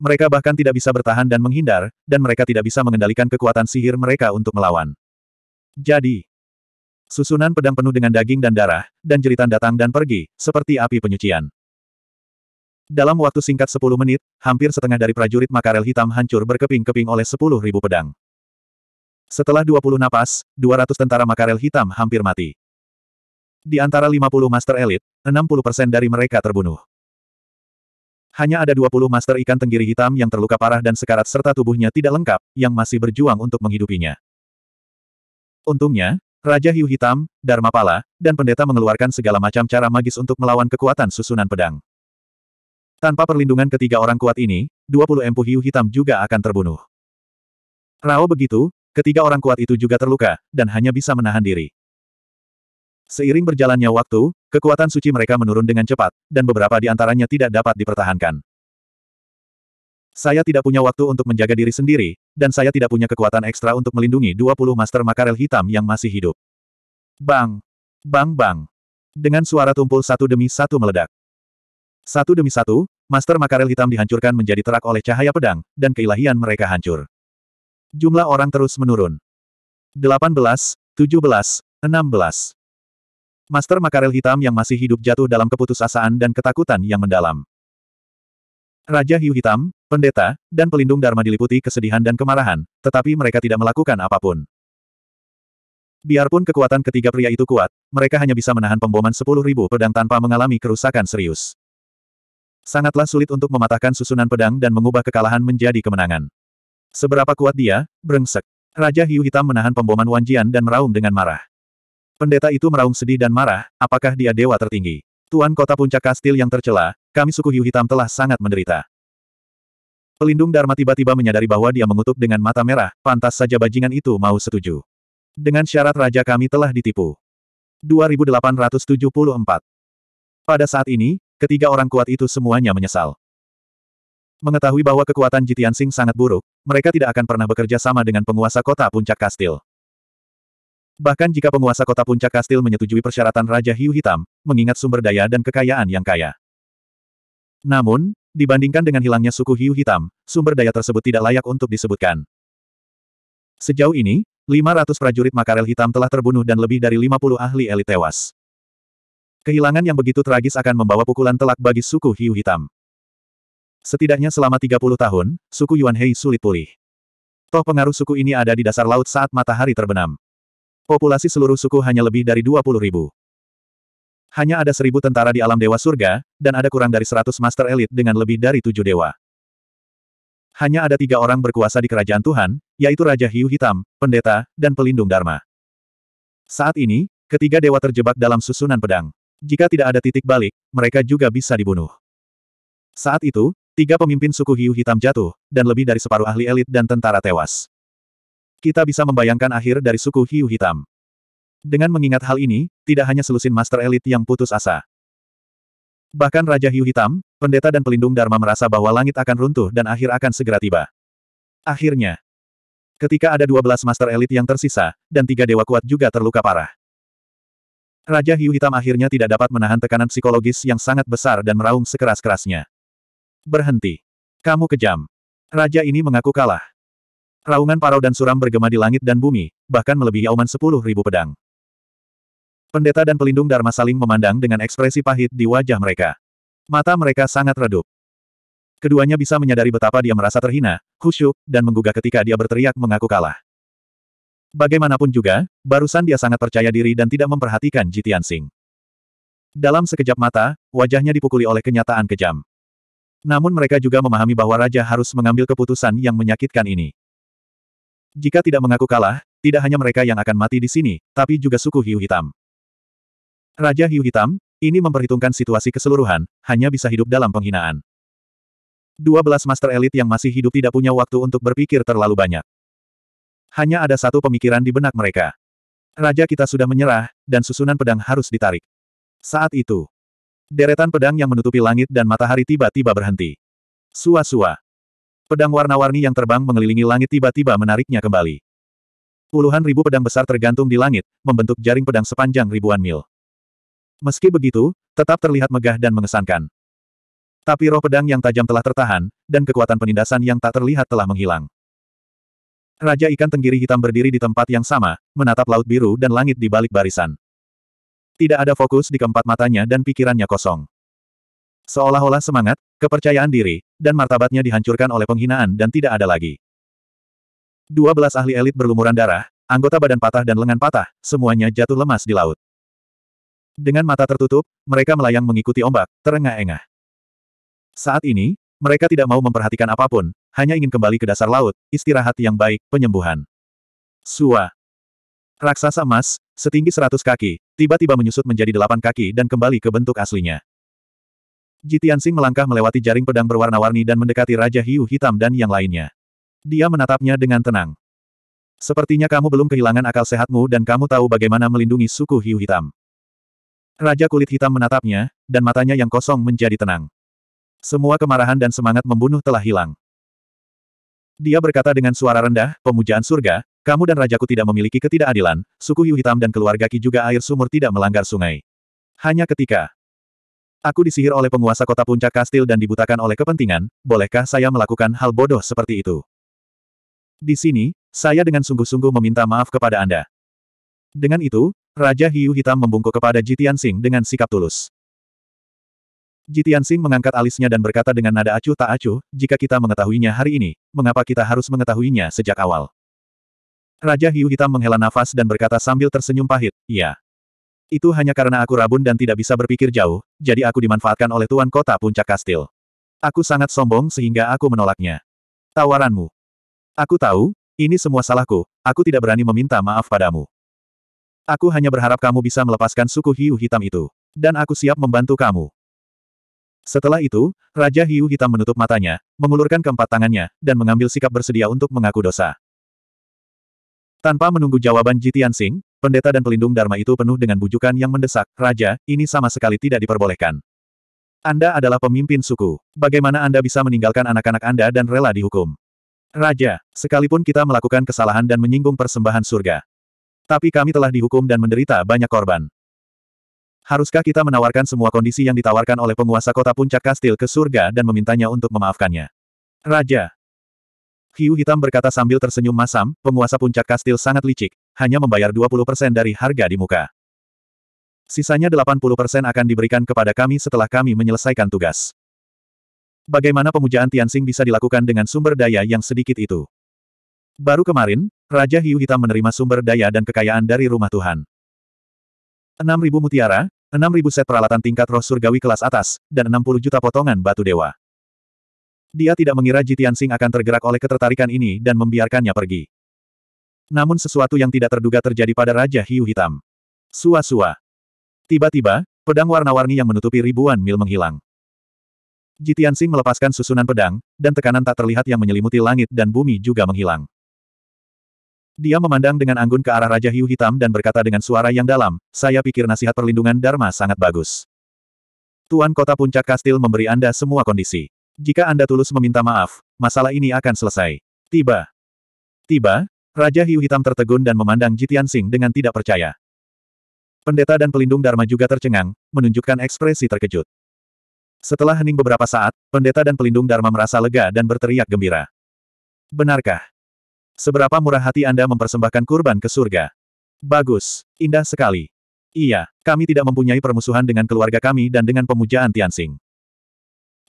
Mereka bahkan tidak bisa bertahan dan menghindar, dan mereka tidak bisa mengendalikan kekuatan sihir mereka untuk melawan. Jadi, susunan pedang penuh dengan daging dan darah, dan jeritan datang dan pergi, seperti api penyucian. Dalam waktu singkat 10 menit, hampir setengah dari prajurit Makarel hitam hancur berkeping-keping oleh 10.000 pedang. Setelah 20 napas, 200 tentara Makarel hitam hampir mati. Di antara 50 master elit, 60% dari mereka terbunuh. Hanya ada 20 master ikan tenggiri hitam yang terluka parah dan sekarat serta tubuhnya tidak lengkap, yang masih berjuang untuk menghidupinya. Untungnya, Raja Hiu Hitam, Dharma Pala, dan pendeta mengeluarkan segala macam cara magis untuk melawan kekuatan susunan pedang. Tanpa perlindungan ketiga orang kuat ini, 20 empu hiu hitam juga akan terbunuh. Rao begitu, ketiga orang kuat itu juga terluka, dan hanya bisa menahan diri. Seiring berjalannya waktu, kekuatan suci mereka menurun dengan cepat, dan beberapa di antaranya tidak dapat dipertahankan. Saya tidak punya waktu untuk menjaga diri sendiri, dan saya tidak punya kekuatan ekstra untuk melindungi 20 Master Makarel Hitam yang masih hidup. Bang! Bang bang! Dengan suara tumpul satu demi satu meledak. Satu demi satu, Master Makarel hitam dihancurkan menjadi terak oleh cahaya pedang, dan keilahian mereka hancur. Jumlah orang terus menurun. 18, 17, 16. Master Makarel hitam yang masih hidup jatuh dalam keputusasaan dan ketakutan yang mendalam. Raja Hiu Hitam, pendeta, dan pelindung Dharma diliputi kesedihan dan kemarahan, tetapi mereka tidak melakukan apapun. Biarpun kekuatan ketiga pria itu kuat, mereka hanya bisa menahan pemboman ribu pedang tanpa mengalami kerusakan serius. Sangatlah sulit untuk mematahkan susunan pedang dan mengubah kekalahan menjadi kemenangan. Seberapa kuat dia, brengsek. Raja Hiu Hitam menahan pemboman Wanjian dan meraung dengan marah. Pendeta itu meraung sedih dan marah, apakah dia dewa tertinggi? Tuan kota puncak kastil yang tercela, kami suku Hiu Hitam telah sangat menderita. Pelindung Dharma tiba-tiba menyadari bahwa dia mengutuk dengan mata merah, pantas saja bajingan itu mau setuju. Dengan syarat raja kami telah ditipu. 2874 Pada saat ini, Ketiga orang kuat itu semuanya menyesal. Mengetahui bahwa kekuatan Jitian Sing sangat buruk, mereka tidak akan pernah bekerja sama dengan penguasa kota puncak kastil. Bahkan jika penguasa kota puncak kastil menyetujui persyaratan Raja Hiu Hitam, mengingat sumber daya dan kekayaan yang kaya. Namun, dibandingkan dengan hilangnya suku Hiu Hitam, sumber daya tersebut tidak layak untuk disebutkan. Sejauh ini, 500 prajurit Makarel Hitam telah terbunuh dan lebih dari 50 ahli elit tewas. Kehilangan yang begitu tragis akan membawa pukulan telak bagi suku hiu hitam. Setidaknya selama 30 tahun, suku Yuan Hei sulit pulih. Toh pengaruh suku ini ada di dasar laut saat matahari terbenam. Populasi seluruh suku hanya lebih dari 20 ribu. Hanya ada seribu tentara di alam dewa surga, dan ada kurang dari seratus master elit dengan lebih dari tujuh dewa. Hanya ada tiga orang berkuasa di kerajaan Tuhan, yaitu Raja Hiu Hitam, Pendeta, dan Pelindung Dharma. Saat ini, ketiga dewa terjebak dalam susunan pedang. Jika tidak ada titik balik, mereka juga bisa dibunuh. Saat itu, tiga pemimpin suku hiu hitam jatuh, dan lebih dari separuh ahli elit dan tentara tewas. Kita bisa membayangkan akhir dari suku hiu hitam. Dengan mengingat hal ini, tidak hanya selusin master elit yang putus asa. Bahkan Raja Hiu Hitam, pendeta dan pelindung Dharma merasa bahwa langit akan runtuh dan akhir akan segera tiba. Akhirnya, ketika ada 12 master elit yang tersisa, dan tiga dewa kuat juga terluka parah. Raja Hiu Hitam akhirnya tidak dapat menahan tekanan psikologis yang sangat besar dan meraung sekeras-kerasnya. Berhenti. Kamu kejam. Raja ini mengaku kalah. Raungan parau dan suram bergema di langit dan bumi, bahkan melebihi auman sepuluh ribu pedang. Pendeta dan pelindung Dharma saling memandang dengan ekspresi pahit di wajah mereka. Mata mereka sangat redup. Keduanya bisa menyadari betapa dia merasa terhina, khusyuk, dan menggugah ketika dia berteriak mengaku kalah. Bagaimanapun juga, barusan dia sangat percaya diri dan tidak memperhatikan Jitian Sing. Dalam sekejap mata, wajahnya dipukuli oleh kenyataan kejam. Namun mereka juga memahami bahwa Raja harus mengambil keputusan yang menyakitkan ini. Jika tidak mengaku kalah, tidak hanya mereka yang akan mati di sini, tapi juga suku hiu hitam. Raja hiu hitam, ini memperhitungkan situasi keseluruhan, hanya bisa hidup dalam penghinaan. 12 master elit yang masih hidup tidak punya waktu untuk berpikir terlalu banyak. Hanya ada satu pemikiran di benak mereka. Raja kita sudah menyerah, dan susunan pedang harus ditarik. Saat itu, deretan pedang yang menutupi langit dan matahari tiba-tiba berhenti. Sua-sua. Pedang warna-warni yang terbang mengelilingi langit tiba-tiba menariknya kembali. Puluhan ribu pedang besar tergantung di langit, membentuk jaring pedang sepanjang ribuan mil. Meski begitu, tetap terlihat megah dan mengesankan. Tapi roh pedang yang tajam telah tertahan, dan kekuatan penindasan yang tak terlihat telah menghilang. Raja ikan tenggiri hitam berdiri di tempat yang sama, menatap laut biru dan langit di balik barisan. Tidak ada fokus di keempat matanya dan pikirannya kosong. Seolah-olah semangat, kepercayaan diri, dan martabatnya dihancurkan oleh penghinaan dan tidak ada lagi. Dua belas ahli elit berlumuran darah, anggota badan patah dan lengan patah, semuanya jatuh lemas di laut. Dengan mata tertutup, mereka melayang mengikuti ombak, terengah-engah. Saat ini, mereka tidak mau memperhatikan apapun, hanya ingin kembali ke dasar laut, istirahat yang baik, penyembuhan. Sua. Raksasa emas, setinggi seratus kaki, tiba-tiba menyusut menjadi delapan kaki dan kembali ke bentuk aslinya. Jitian Sing melangkah melewati jaring pedang berwarna-warni dan mendekati Raja Hiu Hitam dan yang lainnya. Dia menatapnya dengan tenang. Sepertinya kamu belum kehilangan akal sehatmu dan kamu tahu bagaimana melindungi suku Hiu Hitam. Raja kulit hitam menatapnya, dan matanya yang kosong menjadi tenang. Semua kemarahan dan semangat membunuh telah hilang. Dia berkata dengan suara rendah, pemujaan surga, kamu dan rajaku tidak memiliki ketidakadilan, suku Hiu Hitam dan keluarga Ki juga air sumur tidak melanggar sungai. Hanya ketika aku disihir oleh penguasa kota puncak kastil dan dibutakan oleh kepentingan, bolehkah saya melakukan hal bodoh seperti itu? Di sini, saya dengan sungguh-sungguh meminta maaf kepada Anda. Dengan itu, Raja Hiu Hitam membungkuk kepada Jitian Sing dengan sikap tulus. Jitian Xing mengangkat alisnya dan berkata dengan nada acuh tak acuh, jika kita mengetahuinya hari ini, mengapa kita harus mengetahuinya sejak awal? Raja Hiu Hitam menghela nafas dan berkata sambil tersenyum pahit, iya. Itu hanya karena aku rabun dan tidak bisa berpikir jauh, jadi aku dimanfaatkan oleh Tuan Kota Puncak Kastil. Aku sangat sombong sehingga aku menolaknya. Tawaranmu. Aku tahu, ini semua salahku, aku tidak berani meminta maaf padamu. Aku hanya berharap kamu bisa melepaskan suku hiu hitam itu. Dan aku siap membantu kamu. Setelah itu, Raja Hiu Hitam menutup matanya, mengulurkan keempat tangannya, dan mengambil sikap bersedia untuk mengaku dosa. Tanpa menunggu jawaban Jitian Sing, pendeta dan pelindung Dharma itu penuh dengan bujukan yang mendesak, Raja, ini sama sekali tidak diperbolehkan. Anda adalah pemimpin suku. Bagaimana Anda bisa meninggalkan anak-anak Anda dan rela dihukum? Raja, sekalipun kita melakukan kesalahan dan menyinggung persembahan surga. Tapi kami telah dihukum dan menderita banyak korban. Haruskah kita menawarkan semua kondisi yang ditawarkan oleh penguasa kota puncak kastil ke surga dan memintanya untuk memaafkannya? Raja. Hiu hitam berkata sambil tersenyum masam, penguasa puncak kastil sangat licik, hanya membayar 20% dari harga di muka. Sisanya 80% akan diberikan kepada kami setelah kami menyelesaikan tugas. Bagaimana pemujaan Tianxing bisa dilakukan dengan sumber daya yang sedikit itu? Baru kemarin, Raja Hiu Hitam menerima sumber daya dan kekayaan dari rumah Tuhan. 6.000 mutiara, 6.000 set peralatan tingkat roh surgawi kelas atas, dan enam puluh juta potongan batu dewa. Dia tidak mengira Jitian Sing akan tergerak oleh ketertarikan ini dan membiarkannya pergi. Namun sesuatu yang tidak terduga terjadi pada Raja Hiu Hitam. Sua-sua. Tiba-tiba, pedang warna-warni yang menutupi ribuan mil menghilang. Jitian Sing melepaskan susunan pedang, dan tekanan tak terlihat yang menyelimuti langit dan bumi juga menghilang. Dia memandang dengan anggun ke arah Raja Hiu Hitam dan berkata dengan suara yang dalam, saya pikir nasihat perlindungan Dharma sangat bagus. Tuan Kota Puncak Kastil memberi Anda semua kondisi. Jika Anda tulus meminta maaf, masalah ini akan selesai. Tiba. Tiba, Raja Hiu Hitam tertegun dan memandang Jitian Sing dengan tidak percaya. Pendeta dan pelindung Dharma juga tercengang, menunjukkan ekspresi terkejut. Setelah hening beberapa saat, pendeta dan pelindung Dharma merasa lega dan berteriak gembira. Benarkah? Seberapa murah hati Anda mempersembahkan kurban ke surga? Bagus. Indah sekali. Iya, kami tidak mempunyai permusuhan dengan keluarga kami dan dengan pemujaan Tianxing.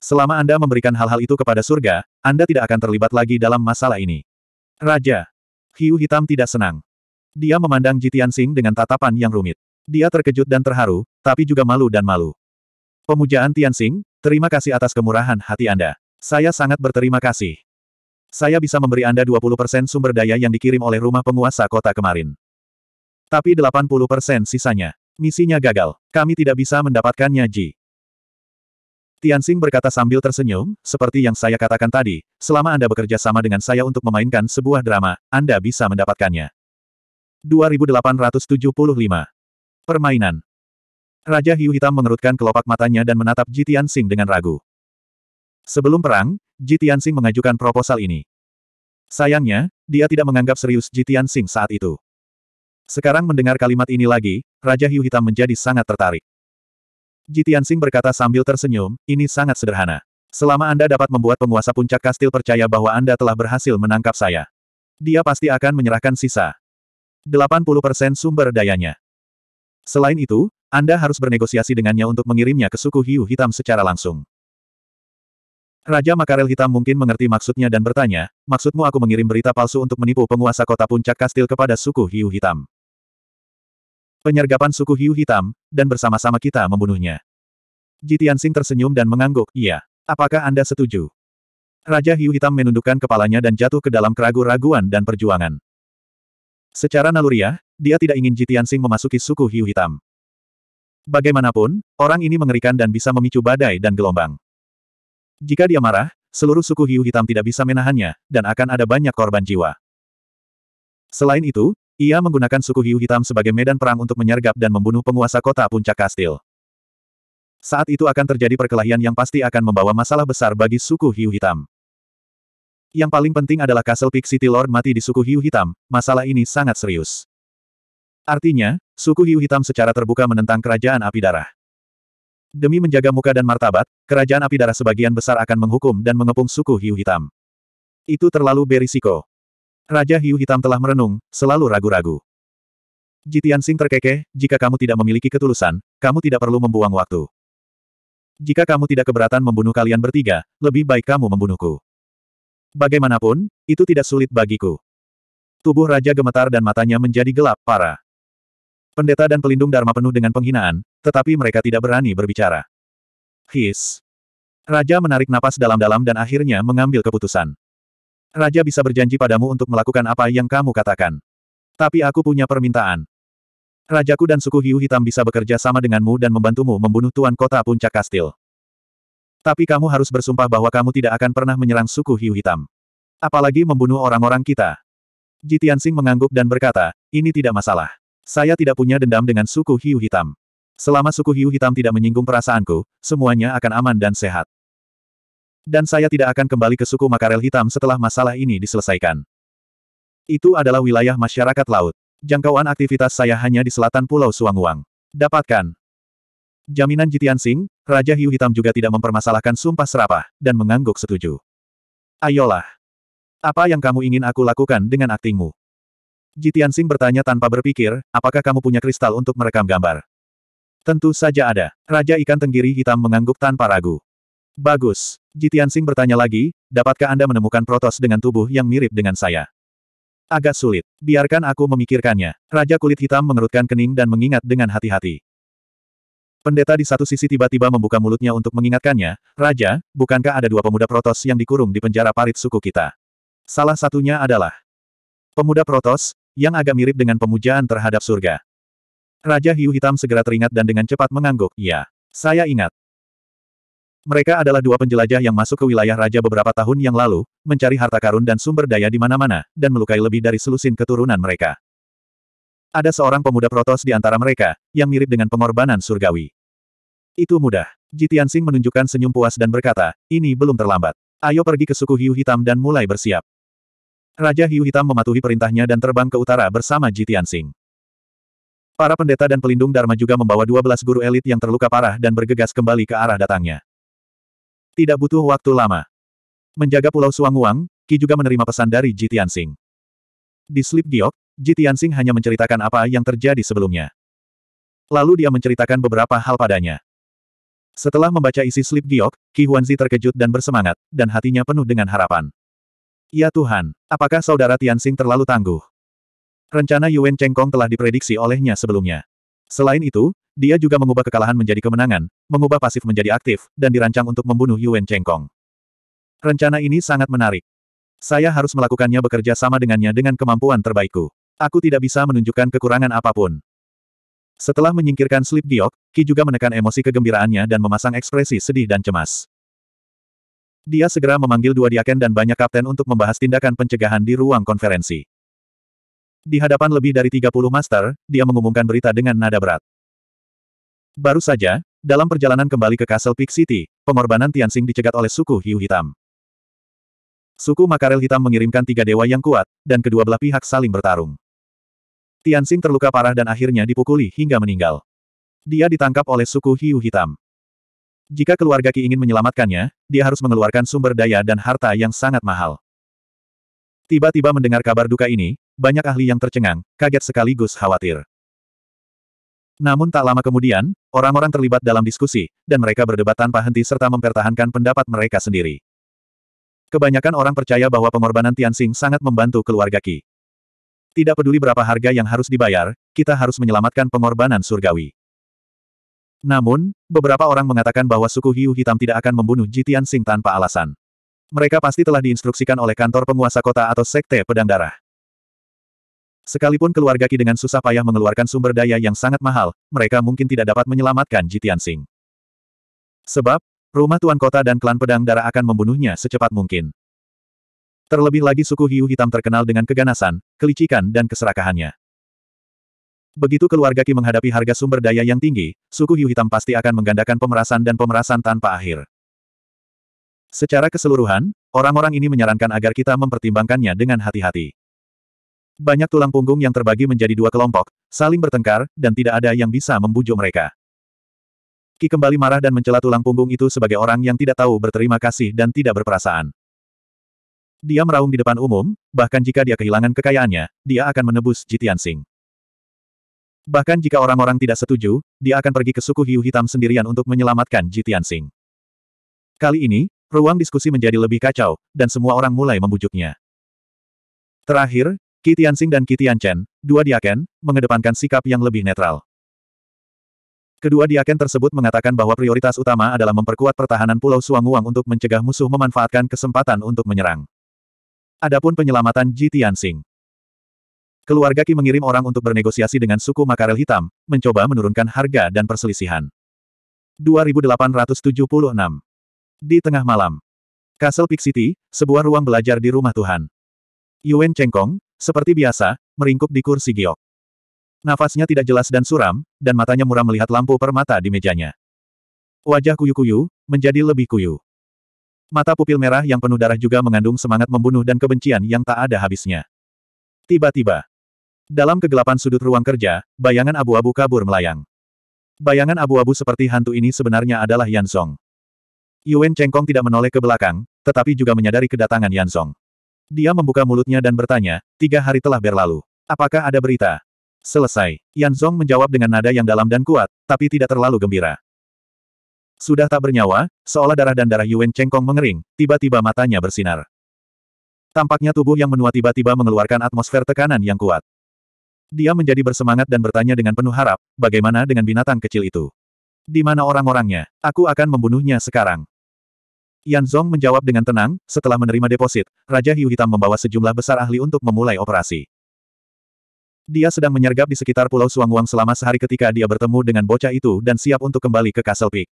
Selama Anda memberikan hal-hal itu kepada surga, Anda tidak akan terlibat lagi dalam masalah ini. Raja. Hiu hitam tidak senang. Dia memandang Ji Tianxing dengan tatapan yang rumit. Dia terkejut dan terharu, tapi juga malu dan malu. Pemujaan Tianxing, terima kasih atas kemurahan hati Anda. Saya sangat berterima kasih. Saya bisa memberi Anda 20% sumber daya yang dikirim oleh rumah penguasa kota kemarin. Tapi 80% sisanya. Misinya gagal. Kami tidak bisa mendapatkannya Ji. Tianxing berkata sambil tersenyum, seperti yang saya katakan tadi, selama Anda bekerja sama dengan saya untuk memainkan sebuah drama, Anda bisa mendapatkannya. 2875. Permainan. Raja Hiu Hitam mengerutkan kelopak matanya dan menatap Ji Tianxing dengan ragu. Sebelum perang, Ji Tianxing mengajukan proposal ini. Sayangnya, dia tidak menganggap serius Ji Tianxing saat itu. Sekarang mendengar kalimat ini lagi, Raja Hiu Hitam menjadi sangat tertarik. Ji Tianxing berkata sambil tersenyum, ini sangat sederhana. Selama Anda dapat membuat penguasa puncak kastil percaya bahwa Anda telah berhasil menangkap saya. Dia pasti akan menyerahkan sisa. 80% sumber dayanya. Selain itu, Anda harus bernegosiasi dengannya untuk mengirimnya ke suku hiu hitam secara langsung. Raja Makarel Hitam mungkin mengerti maksudnya dan bertanya, maksudmu aku mengirim berita palsu untuk menipu penguasa kota puncak kastil kepada suku hiu hitam. Penyergapan suku hiu hitam, dan bersama-sama kita membunuhnya. Jitian Sing tersenyum dan mengangguk, iya. Apakah Anda setuju? Raja hiu hitam menundukkan kepalanya dan jatuh ke dalam keragu raguan dan perjuangan. Secara naluriah, dia tidak ingin Jitian Sing memasuki suku hiu hitam. Bagaimanapun, orang ini mengerikan dan bisa memicu badai dan gelombang. Jika dia marah, seluruh suku hiu hitam tidak bisa menahannya, dan akan ada banyak korban jiwa. Selain itu, ia menggunakan suku hiu hitam sebagai medan perang untuk menyergap dan membunuh penguasa kota puncak kastil. Saat itu akan terjadi perkelahian yang pasti akan membawa masalah besar bagi suku hiu hitam. Yang paling penting adalah Castle Peak City Lord mati di suku hiu hitam, masalah ini sangat serius. Artinya, suku hiu hitam secara terbuka menentang kerajaan api darah. Demi menjaga muka dan martabat, kerajaan api darah sebagian besar akan menghukum dan mengepung suku hiu hitam. Itu terlalu berisiko. Raja hiu hitam telah merenung, selalu ragu-ragu. Jitian Sing terkekeh, jika kamu tidak memiliki ketulusan, kamu tidak perlu membuang waktu. Jika kamu tidak keberatan membunuh kalian bertiga, lebih baik kamu membunuhku. Bagaimanapun, itu tidak sulit bagiku. Tubuh Raja gemetar dan matanya menjadi gelap, parah. Pendeta dan pelindung Dharma penuh dengan penghinaan, tetapi mereka tidak berani berbicara. His. Raja menarik napas dalam-dalam dan akhirnya mengambil keputusan. Raja bisa berjanji padamu untuk melakukan apa yang kamu katakan. Tapi aku punya permintaan. Rajaku dan suku hiu hitam bisa bekerja sama denganmu dan membantumu membunuh tuan kota puncak kastil. Tapi kamu harus bersumpah bahwa kamu tidak akan pernah menyerang suku hiu hitam. Apalagi membunuh orang-orang kita. Jitian Sing mengangguk dan berkata, ini tidak masalah. Saya tidak punya dendam dengan suku hiu hitam. Selama suku hiu hitam tidak menyinggung perasaanku, semuanya akan aman dan sehat. Dan saya tidak akan kembali ke suku makarel hitam setelah masalah ini diselesaikan. Itu adalah wilayah masyarakat laut. Jangkauan aktivitas saya hanya di selatan Pulau Suanguang. Dapatkan. Jaminan Jitian Sing, Raja Hiu Hitam juga tidak mempermasalahkan sumpah serapah, dan mengangguk setuju. Ayolah. Apa yang kamu ingin aku lakukan dengan aktingmu? Jitian Sing bertanya tanpa berpikir, apakah kamu punya kristal untuk merekam gambar? Tentu saja ada. Raja ikan tenggiri hitam mengangguk tanpa ragu. Bagus. Jitian Sing bertanya lagi, dapatkah Anda menemukan protos dengan tubuh yang mirip dengan saya? Agak sulit. Biarkan aku memikirkannya. Raja kulit hitam mengerutkan kening dan mengingat dengan hati-hati. Pendeta di satu sisi tiba-tiba membuka mulutnya untuk mengingatkannya, Raja, bukankah ada dua pemuda protos yang dikurung di penjara parit suku kita? Salah satunya adalah pemuda protos, yang agak mirip dengan pemujaan terhadap surga. Raja Hiu Hitam segera teringat dan dengan cepat mengangguk, ya, saya ingat. Mereka adalah dua penjelajah yang masuk ke wilayah raja beberapa tahun yang lalu, mencari harta karun dan sumber daya di mana-mana, dan melukai lebih dari selusin keturunan mereka. Ada seorang pemuda protos di antara mereka, yang mirip dengan pengorbanan surgawi. Itu mudah. Jitian Sing menunjukkan senyum puas dan berkata, ini belum terlambat. Ayo pergi ke suku hiu hitam dan mulai bersiap. Raja Hiu Hitam mematuhi perintahnya dan terbang ke utara bersama Jitian Sing. Para pendeta dan pelindung Dharma juga membawa 12 guru elit yang terluka parah dan bergegas kembali ke arah datangnya. Tidak butuh waktu lama. Menjaga Pulau Suanguang, Ki juga menerima pesan dari Jitian Sing. Di slip Giok, Jitian Sing hanya menceritakan apa yang terjadi sebelumnya. Lalu dia menceritakan beberapa hal padanya. Setelah membaca isi slip Giok, Ki Huanzi terkejut dan bersemangat, dan hatinya penuh dengan harapan. Ya Tuhan, apakah saudara Tianxing terlalu tangguh? Rencana Yuan Chengkong telah diprediksi olehnya sebelumnya. Selain itu, dia juga mengubah kekalahan menjadi kemenangan, mengubah pasif menjadi aktif, dan dirancang untuk membunuh Yuan Chengkong. Rencana ini sangat menarik. Saya harus melakukannya bekerja sama dengannya dengan kemampuan terbaikku. Aku tidak bisa menunjukkan kekurangan apapun. Setelah menyingkirkan Slip Giok, Ki juga menekan emosi kegembiraannya dan memasang ekspresi sedih dan cemas. Dia segera memanggil dua diaken dan banyak kapten untuk membahas tindakan pencegahan di ruang konferensi. Di hadapan lebih dari 30 master, dia mengumumkan berita dengan nada berat. Baru saja, dalam perjalanan kembali ke Castle Peak City, pengorbanan Tianxing dicegat oleh suku Hiu Hitam. Suku Makarel Hitam mengirimkan tiga dewa yang kuat, dan kedua belah pihak saling bertarung. Tianxing terluka parah dan akhirnya dipukuli hingga meninggal. Dia ditangkap oleh suku Hiu Hitam. Jika keluarga Ki ingin menyelamatkannya, dia harus mengeluarkan sumber daya dan harta yang sangat mahal. Tiba-tiba mendengar kabar duka ini, banyak ahli yang tercengang, kaget sekaligus khawatir. Namun tak lama kemudian, orang-orang terlibat dalam diskusi, dan mereka berdebat tanpa henti serta mempertahankan pendapat mereka sendiri. Kebanyakan orang percaya bahwa pengorbanan Tianxing sangat membantu keluarga Ki. Tidak peduli berapa harga yang harus dibayar, kita harus menyelamatkan pengorbanan surgawi. Namun, beberapa orang mengatakan bahwa suku hiu hitam tidak akan membunuh Jitian Sing tanpa alasan. Mereka pasti telah diinstruksikan oleh kantor penguasa kota atau sekte pedang darah. Sekalipun keluarga Ki dengan susah payah mengeluarkan sumber daya yang sangat mahal, mereka mungkin tidak dapat menyelamatkan Jitian Sing. Sebab, rumah tuan kota dan klan pedang darah akan membunuhnya secepat mungkin. Terlebih lagi suku hiu hitam terkenal dengan keganasan, kelicikan dan keserakahannya. Begitu keluarga Ki menghadapi harga sumber daya yang tinggi, suku Hiu Hitam pasti akan menggandakan pemerasan dan pemerasan tanpa akhir. Secara keseluruhan, orang-orang ini menyarankan agar kita mempertimbangkannya dengan hati-hati. Banyak tulang punggung yang terbagi menjadi dua kelompok, saling bertengkar, dan tidak ada yang bisa membujuk mereka. Ki kembali marah dan mencela tulang punggung itu sebagai orang yang tidak tahu berterima kasih dan tidak berperasaan. Dia meraung di depan umum, bahkan jika dia kehilangan kekayaannya, dia akan menebus Jitian Singh. Bahkan jika orang-orang tidak setuju, dia akan pergi ke suku hiu hitam sendirian untuk menyelamatkan Ji Tianxing. Kali ini, ruang diskusi menjadi lebih kacau, dan semua orang mulai membujuknya. Terakhir, Qi Tianxing dan Qi Tianchen, dua diaken, mengedepankan sikap yang lebih netral. Kedua diaken tersebut mengatakan bahwa prioritas utama adalah memperkuat pertahanan Pulau Suanguang untuk mencegah musuh memanfaatkan kesempatan untuk menyerang. Adapun penyelamatan Ji Tianxing. Keluarga Ki mengirim orang untuk bernegosiasi dengan suku Makarel Hitam, mencoba menurunkan harga dan perselisihan. 2876 Di tengah malam, Castle Peak City, sebuah ruang belajar di rumah Tuhan. Yuan Chengkong, seperti biasa, meringkuk di kursi giok. Nafasnya tidak jelas dan suram, dan matanya muram melihat lampu permata di mejanya. Wajah kuyu-kuyu, menjadi lebih kuyu. Mata pupil merah yang penuh darah juga mengandung semangat membunuh dan kebencian yang tak ada habisnya. Tiba-tiba, dalam kegelapan sudut ruang kerja, bayangan abu-abu kabur melayang. Bayangan abu-abu seperti hantu ini sebenarnya adalah Yan Song. Yuan Chengkong tidak menoleh ke belakang, tetapi juga menyadari kedatangan Yan Song. Dia membuka mulutnya dan bertanya, tiga hari telah berlalu. Apakah ada berita? Selesai. Yan Song menjawab dengan nada yang dalam dan kuat, tapi tidak terlalu gembira. Sudah tak bernyawa, seolah darah dan darah Yuan Chengkong mengering, tiba-tiba matanya bersinar. Tampaknya tubuh yang menua tiba-tiba mengeluarkan atmosfer tekanan yang kuat. Dia menjadi bersemangat dan bertanya dengan penuh harap, bagaimana dengan binatang kecil itu? Di mana orang-orangnya? Aku akan membunuhnya sekarang. Yan Zhong menjawab dengan tenang, setelah menerima deposit, Raja Hiu Hitam membawa sejumlah besar ahli untuk memulai operasi. Dia sedang menyergap di sekitar Pulau Suangwang selama sehari ketika dia bertemu dengan bocah itu dan siap untuk kembali ke Castle Peak.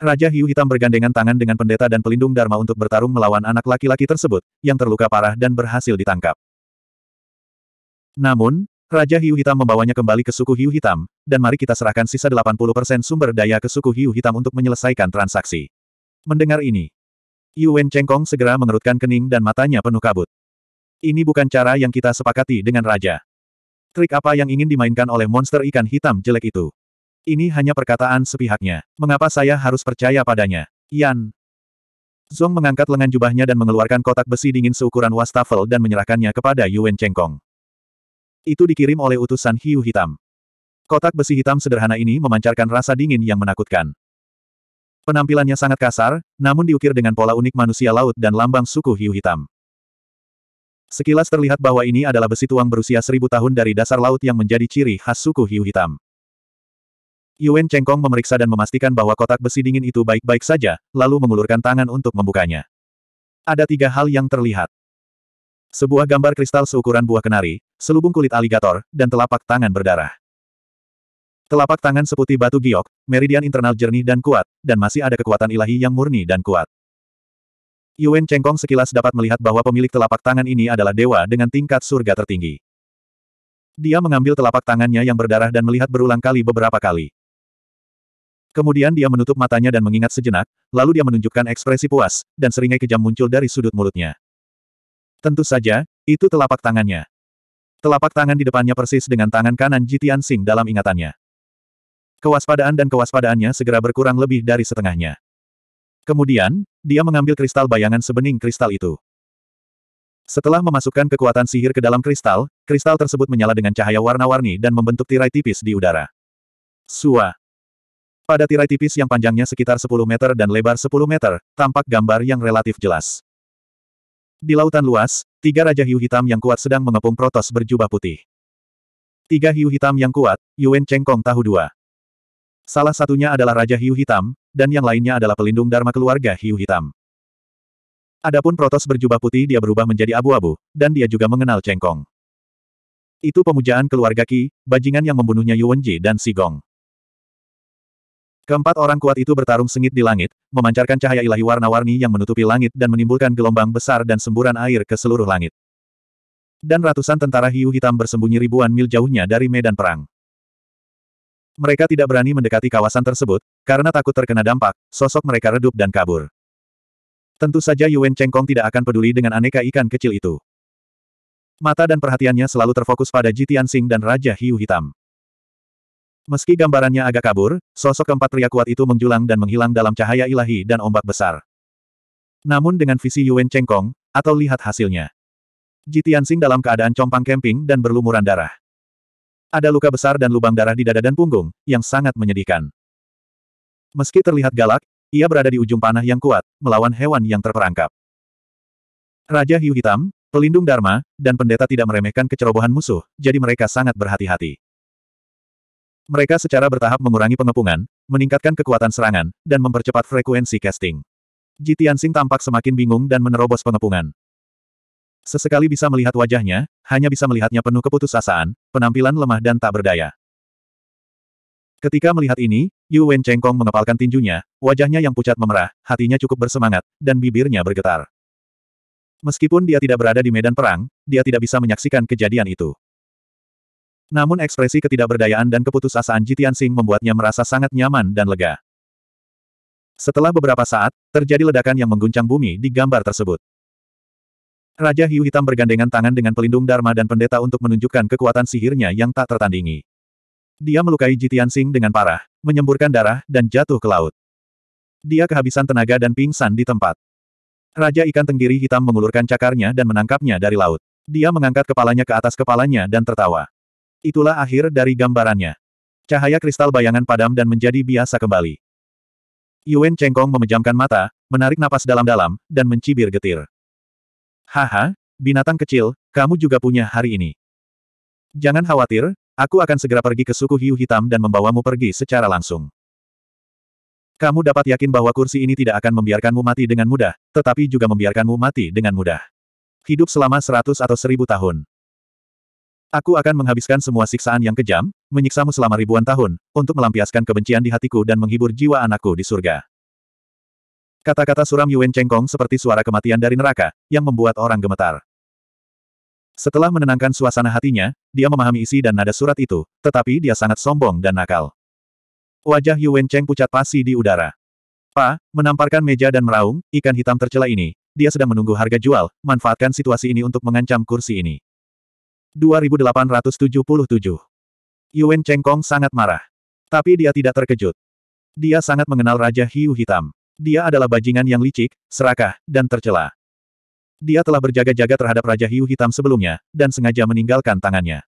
Raja Hiu Hitam bergandengan tangan dengan pendeta dan pelindung Dharma untuk bertarung melawan anak laki-laki tersebut, yang terluka parah dan berhasil ditangkap. Namun, Raja Hiu Hitam membawanya kembali ke suku Hiu Hitam, dan mari kita serahkan sisa 80% sumber daya ke suku Hiu Hitam untuk menyelesaikan transaksi. Mendengar ini, Yuan Chengkong segera mengerutkan kening dan matanya penuh kabut. Ini bukan cara yang kita sepakati dengan Raja. Trik apa yang ingin dimainkan oleh monster ikan hitam jelek itu? Ini hanya perkataan sepihaknya. Mengapa saya harus percaya padanya? Yan. Zong mengangkat lengan jubahnya dan mengeluarkan kotak besi dingin seukuran wastafel dan menyerahkannya kepada Yuan Chengkong. Itu dikirim oleh utusan hiu hitam. Kotak besi hitam sederhana ini memancarkan rasa dingin yang menakutkan. Penampilannya sangat kasar, namun diukir dengan pola unik manusia laut dan lambang suku hiu hitam. Sekilas terlihat bahwa ini adalah besi tuang berusia seribu tahun dari dasar laut yang menjadi ciri khas suku hiu hitam. Yuan Chengkong memeriksa dan memastikan bahwa kotak besi dingin itu baik-baik saja, lalu mengulurkan tangan untuk membukanya. Ada tiga hal yang terlihat. Sebuah gambar kristal seukuran buah kenari, selubung kulit aligator, dan telapak tangan berdarah. Telapak tangan seputih batu giok, meridian internal jernih dan kuat, dan masih ada kekuatan ilahi yang murni dan kuat. Yuan Chengkong sekilas dapat melihat bahwa pemilik telapak tangan ini adalah dewa dengan tingkat surga tertinggi. Dia mengambil telapak tangannya yang berdarah dan melihat berulang kali beberapa kali. Kemudian dia menutup matanya dan mengingat sejenak, lalu dia menunjukkan ekspresi puas, dan seringai kejam muncul dari sudut mulutnya. Tentu saja, itu telapak tangannya. Telapak tangan di depannya persis dengan tangan kanan Jitian Sing dalam ingatannya. Kewaspadaan dan kewaspadaannya segera berkurang lebih dari setengahnya. Kemudian, dia mengambil kristal bayangan sebening kristal itu. Setelah memasukkan kekuatan sihir ke dalam kristal, kristal tersebut menyala dengan cahaya warna-warni dan membentuk tirai tipis di udara. Sua. Pada tirai tipis yang panjangnya sekitar 10 meter dan lebar 10 meter, tampak gambar yang relatif jelas. Di lautan luas, tiga raja hiu hitam yang kuat sedang mengepung Protos berjubah putih. Tiga hiu hitam yang kuat, Yuan Chengkong tahu dua. Salah satunya adalah Raja Hiu Hitam, dan yang lainnya adalah pelindung Dharma keluarga Hiu Hitam. Adapun Protos berjubah putih dia berubah menjadi abu-abu, dan dia juga mengenal Chengkong. Itu pemujaan keluarga Ki, bajingan yang membunuhnya Ji dan Sigong. Keempat orang kuat itu bertarung sengit di langit, memancarkan cahaya ilahi warna-warni yang menutupi langit dan menimbulkan gelombang besar dan semburan air ke seluruh langit. Dan ratusan tentara hiu hitam bersembunyi ribuan mil jauhnya dari medan perang. Mereka tidak berani mendekati kawasan tersebut, karena takut terkena dampak, sosok mereka redup dan kabur. Tentu saja Yuen Chengkong tidak akan peduli dengan aneka ikan kecil itu. Mata dan perhatiannya selalu terfokus pada Jitian Sing dan Raja Hiu Hitam. Meski gambarannya agak kabur, sosok keempat pria kuat itu menjulang dan menghilang dalam cahaya ilahi dan ombak besar. Namun dengan visi Yuan Chengkong, atau lihat hasilnya. Ji Tianxing dalam keadaan compang kemping dan berlumuran darah. Ada luka besar dan lubang darah di dada dan punggung, yang sangat menyedihkan. Meski terlihat galak, ia berada di ujung panah yang kuat, melawan hewan yang terperangkap. Raja Hiu Hitam, Pelindung Dharma, dan Pendeta tidak meremehkan kecerobohan musuh, jadi mereka sangat berhati-hati. Mereka secara bertahap mengurangi pengepungan, meningkatkan kekuatan serangan, dan mempercepat frekuensi casting. Ji Tianxing tampak semakin bingung dan menerobos pengepungan. Sesekali bisa melihat wajahnya, hanya bisa melihatnya penuh keputusasaan, penampilan lemah dan tak berdaya. Ketika melihat ini, Yu Wen Chengkong mengepalkan tinjunya, wajahnya yang pucat memerah, hatinya cukup bersemangat, dan bibirnya bergetar. Meskipun dia tidak berada di medan perang, dia tidak bisa menyaksikan kejadian itu. Namun ekspresi ketidakberdayaan dan keputusasaan Jitian Sing membuatnya merasa sangat nyaman dan lega. Setelah beberapa saat, terjadi ledakan yang mengguncang bumi di gambar tersebut. Raja Hiu Hitam bergandengan tangan dengan pelindung Dharma dan pendeta untuk menunjukkan kekuatan sihirnya yang tak tertandingi. Dia melukai Jitian Sing dengan parah, menyemburkan darah, dan jatuh ke laut. Dia kehabisan tenaga dan pingsan di tempat. Raja ikan tenggiri hitam mengulurkan cakarnya dan menangkapnya dari laut. Dia mengangkat kepalanya ke atas kepalanya dan tertawa. Itulah akhir dari gambarannya. Cahaya kristal bayangan padam dan menjadi biasa kembali. Yuan Chengkong memejamkan mata, menarik napas dalam-dalam, dan mencibir getir. Haha, binatang kecil, kamu juga punya hari ini. Jangan khawatir, aku akan segera pergi ke suku hiu hitam dan membawamu pergi secara langsung. Kamu dapat yakin bahwa kursi ini tidak akan membiarkanmu mati dengan mudah, tetapi juga membiarkanmu mati dengan mudah. Hidup selama seratus atau seribu tahun. Aku akan menghabiskan semua siksaan yang kejam, menyiksamu selama ribuan tahun, untuk melampiaskan kebencian di hatiku dan menghibur jiwa anakku di surga. Kata-kata suram Yuan Chengkong seperti suara kematian dari neraka, yang membuat orang gemetar. Setelah menenangkan suasana hatinya, dia memahami isi dan nada surat itu, tetapi dia sangat sombong dan nakal. Wajah Yuan Cheng pucat pasi di udara. Pa, menamparkan meja dan meraung, ikan hitam tercela ini, dia sedang menunggu harga jual, manfaatkan situasi ini untuk mengancam kursi ini. 2877. Yuan Chengkong sangat marah. Tapi dia tidak terkejut. Dia sangat mengenal Raja Hiu Hitam. Dia adalah bajingan yang licik, serakah, dan tercela. Dia telah berjaga-jaga terhadap Raja Hiu Hitam sebelumnya, dan sengaja meninggalkan tangannya.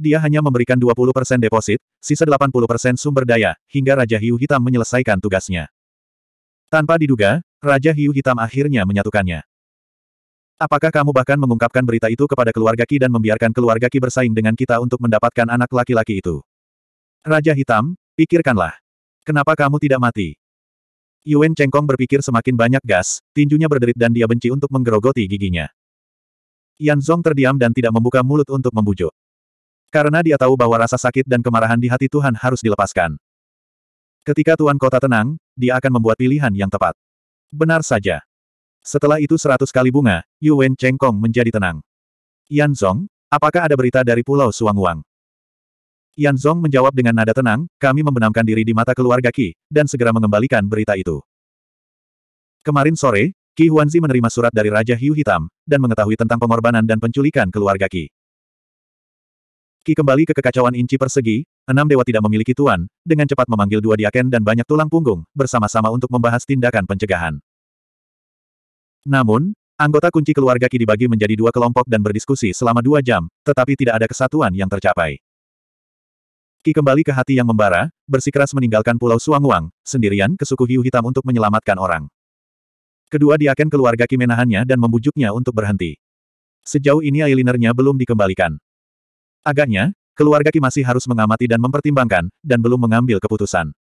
Dia hanya memberikan 20% deposit, sisa 80% sumber daya, hingga Raja Hiu Hitam menyelesaikan tugasnya. Tanpa diduga, Raja Hiu Hitam akhirnya menyatukannya. Apakah kamu bahkan mengungkapkan berita itu kepada keluarga Ki dan membiarkan keluarga Ki bersaing dengan kita untuk mendapatkan anak laki-laki itu? Raja Hitam, pikirkanlah. Kenapa kamu tidak mati? Yuan Chengkong berpikir semakin banyak gas, tinjunya berderit dan dia benci untuk menggerogoti giginya. Yan Zhong terdiam dan tidak membuka mulut untuk membujuk. Karena dia tahu bahwa rasa sakit dan kemarahan di hati Tuhan harus dilepaskan. Ketika Tuan Kota tenang, dia akan membuat pilihan yang tepat. Benar saja. Setelah itu seratus kali bunga, Yuwen Chengkong menjadi tenang. Yan Zong, apakah ada berita dari Pulau Suangwang? Yan Zong menjawab dengan nada tenang, kami membenamkan diri di mata keluarga Ki, dan segera mengembalikan berita itu. Kemarin sore, Ki Huanzi menerima surat dari Raja Hiu Hitam, dan mengetahui tentang pengorbanan dan penculikan keluarga Ki. Ki kembali ke kekacauan inci persegi, enam dewa tidak memiliki tuan, dengan cepat memanggil dua diaken dan banyak tulang punggung, bersama-sama untuk membahas tindakan pencegahan. Namun, anggota kunci keluarga Ki dibagi menjadi dua kelompok dan berdiskusi selama dua jam, tetapi tidak ada kesatuan yang tercapai. Ki kembali ke hati yang membara, bersikeras meninggalkan Pulau Suangwang, sendirian ke suku hiu hitam untuk menyelamatkan orang. Kedua diaken keluarga Ki menahannya dan membujuknya untuk berhenti. Sejauh ini eyelinernya belum dikembalikan. Agaknya, keluarga Ki masih harus mengamati dan mempertimbangkan, dan belum mengambil keputusan.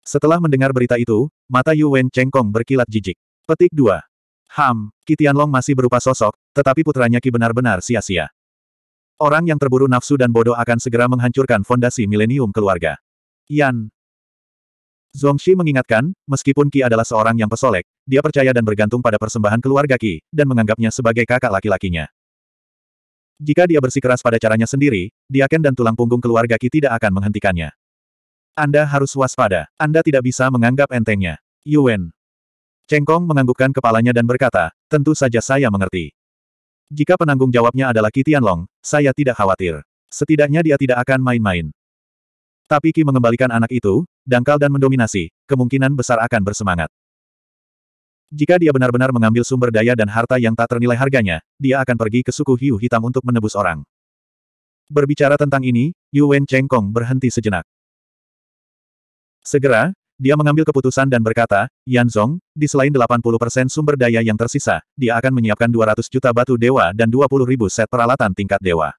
Setelah mendengar berita itu, mata Yu Wen Chengkong berkilat jijik. Petik 2. Ham, Kitianlong masih berupa sosok, tetapi putranya Ki benar-benar sia-sia. Orang yang terburu nafsu dan bodoh akan segera menghancurkan fondasi milenium keluarga. Yan. Zongxi mengingatkan, meskipun Ki adalah seorang yang pesolek, dia percaya dan bergantung pada persembahan keluarga Ki dan menganggapnya sebagai kakak laki-lakinya. Jika dia bersikeras pada caranya sendiri, diaken dan tulang punggung keluarga Ki tidak akan menghentikannya. Anda harus waspada. Anda tidak bisa menganggap entengnya. Yuan, Kong menganggukkan kepalanya dan berkata, tentu saja saya mengerti. Jika penanggung jawabnya adalah Qi Tianlong, saya tidak khawatir. Setidaknya dia tidak akan main-main. Tapi Ki mengembalikan anak itu, dangkal dan mendominasi, kemungkinan besar akan bersemangat. Jika dia benar-benar mengambil sumber daya dan harta yang tak ternilai harganya, dia akan pergi ke suku hiu hitam untuk menebus orang. Berbicara tentang ini, Yuwen Kong berhenti sejenak. Segera, dia mengambil keputusan dan berkata, Yan Zong, di selain 80% sumber daya yang tersisa, dia akan menyiapkan 200 juta batu dewa dan 20 ribu set peralatan tingkat dewa.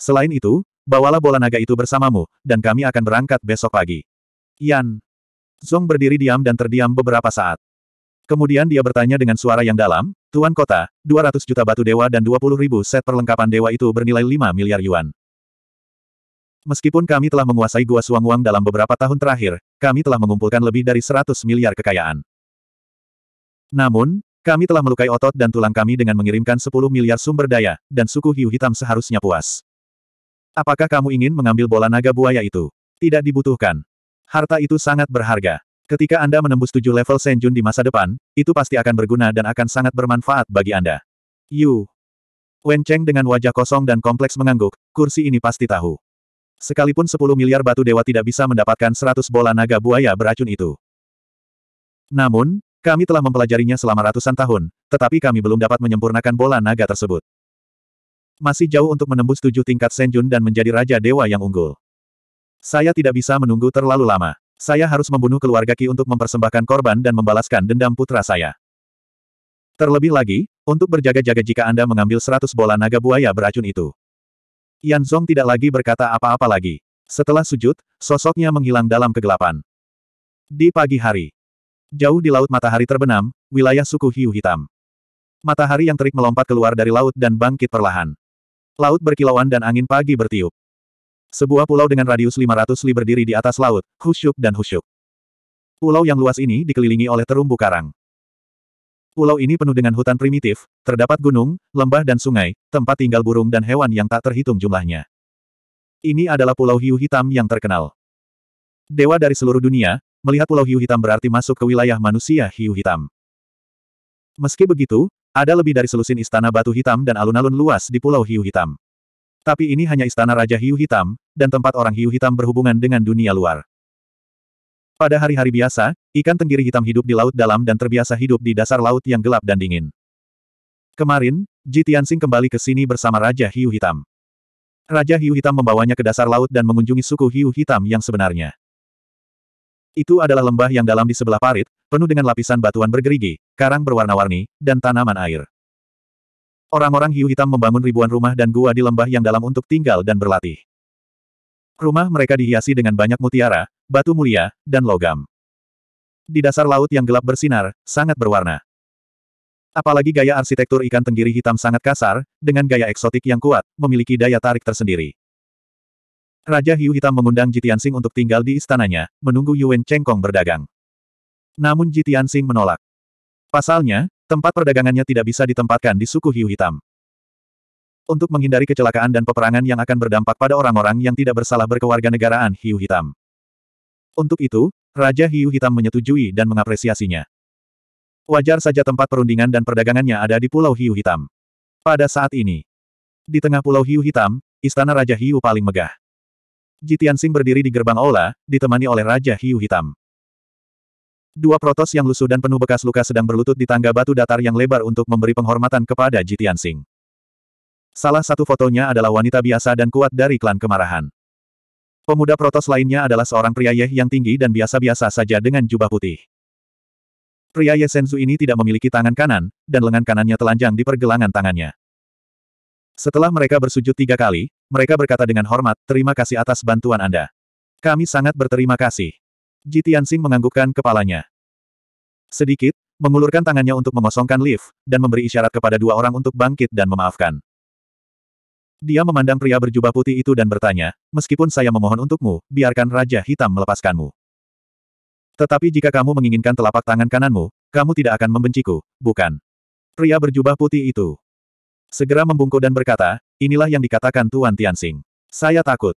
Selain itu, bawalah bola naga itu bersamamu, dan kami akan berangkat besok pagi. Yan Zong berdiri diam dan terdiam beberapa saat. Kemudian dia bertanya dengan suara yang dalam, Tuan Kota, 200 juta batu dewa dan 20 ribu set perlengkapan dewa itu bernilai 5 miliar yuan. Meskipun kami telah menguasai Gua suang Suangwang dalam beberapa tahun terakhir, kami telah mengumpulkan lebih dari 100 miliar kekayaan. Namun, kami telah melukai otot dan tulang kami dengan mengirimkan 10 miliar sumber daya, dan suku hiu hitam seharusnya puas. Apakah kamu ingin mengambil bola naga buaya itu? Tidak dibutuhkan. Harta itu sangat berharga. Ketika Anda menembus tujuh level Senjun di masa depan, itu pasti akan berguna dan akan sangat bermanfaat bagi Anda. Yu. Wen Cheng dengan wajah kosong dan kompleks mengangguk, kursi ini pasti tahu. Sekalipun 10 miliar batu dewa tidak bisa mendapatkan 100 bola naga buaya beracun itu. Namun, kami telah mempelajarinya selama ratusan tahun, tetapi kami belum dapat menyempurnakan bola naga tersebut. Masih jauh untuk menembus tujuh tingkat Senjun dan menjadi Raja Dewa yang unggul. Saya tidak bisa menunggu terlalu lama. Saya harus membunuh keluarga Ki untuk mempersembahkan korban dan membalaskan dendam putra saya. Terlebih lagi, untuk berjaga-jaga jika Anda mengambil seratus bola naga buaya beracun itu. Yan Zhong tidak lagi berkata apa-apa lagi. Setelah sujud, sosoknya menghilang dalam kegelapan. Di pagi hari, jauh di laut matahari terbenam, wilayah suku hiu hitam. Matahari yang terik melompat keluar dari laut dan bangkit perlahan. Laut berkilauan dan angin pagi bertiup. Sebuah pulau dengan radius 500 li berdiri di atas laut, khusyuk dan khusyuk. Pulau yang luas ini dikelilingi oleh terumbu karang. Pulau ini penuh dengan hutan primitif, terdapat gunung, lembah dan sungai, tempat tinggal burung dan hewan yang tak terhitung jumlahnya. Ini adalah Pulau Hiu Hitam yang terkenal. Dewa dari seluruh dunia, melihat Pulau Hiu Hitam berarti masuk ke wilayah manusia Hiu Hitam. Meski begitu, ada lebih dari selusin istana batu hitam dan alun-alun luas di Pulau Hiu Hitam. Tapi ini hanya istana Raja Hiu Hitam, dan tempat orang Hiu Hitam berhubungan dengan dunia luar. Pada hari-hari biasa, ikan tenggiri hitam hidup di laut dalam dan terbiasa hidup di dasar laut yang gelap dan dingin. Kemarin, Ji Tianxing kembali ke sini bersama Raja Hiu Hitam. Raja Hiu Hitam membawanya ke dasar laut dan mengunjungi suku Hiu Hitam yang sebenarnya. Itu adalah lembah yang dalam di sebelah parit, penuh dengan lapisan batuan bergerigi, karang berwarna-warni, dan tanaman air. Orang-orang Hiu Hitam membangun ribuan rumah dan gua di lembah yang dalam untuk tinggal dan berlatih. Rumah mereka dihiasi dengan banyak mutiara, batu mulia, dan logam. Di dasar laut yang gelap bersinar, sangat berwarna. Apalagi gaya arsitektur ikan tenggiri hitam sangat kasar, dengan gaya eksotik yang kuat, memiliki daya tarik tersendiri. Raja Hiu Hitam mengundang Jitiansing untuk tinggal di istananya, menunggu Yuan Chengkong berdagang. Namun Jitiansing menolak. Pasalnya, tempat perdagangannya tidak bisa ditempatkan di suku Hiu Hitam untuk menghindari kecelakaan dan peperangan yang akan berdampak pada orang-orang yang tidak bersalah berkewarganegaraan hiu hitam. Untuk itu, Raja Hiu Hitam menyetujui dan mengapresiasinya. Wajar saja tempat perundingan dan perdagangannya ada di Pulau Hiu Hitam. Pada saat ini, di tengah Pulau Hiu Hitam, Istana Raja Hiu paling megah. Jitian Sing berdiri di gerbang aula, ditemani oleh Raja Hiu Hitam. Dua protos yang lusuh dan penuh bekas luka sedang berlutut di tangga batu datar yang lebar untuk memberi penghormatan kepada Jitian Sing. Salah satu fotonya adalah wanita biasa dan kuat dari klan kemarahan. Pemuda protos lainnya adalah seorang pria Yeh yang tinggi dan biasa-biasa saja dengan jubah putih. Pria Senzu ini tidak memiliki tangan kanan, dan lengan kanannya telanjang di pergelangan tangannya. Setelah mereka bersujud tiga kali, mereka berkata dengan hormat, terima kasih atas bantuan Anda. Kami sangat berterima kasih. Ji Tianxing menganggukkan kepalanya. Sedikit, mengulurkan tangannya untuk mengosongkan lift, dan memberi isyarat kepada dua orang untuk bangkit dan memaafkan. Dia memandang pria berjubah putih itu dan bertanya, meskipun saya memohon untukmu, biarkan Raja Hitam melepaskanmu. Tetapi jika kamu menginginkan telapak tangan kananmu, kamu tidak akan membenciku, bukan? Pria berjubah putih itu. Segera membungkuk dan berkata, inilah yang dikatakan Tuan Tianxing. Saya takut.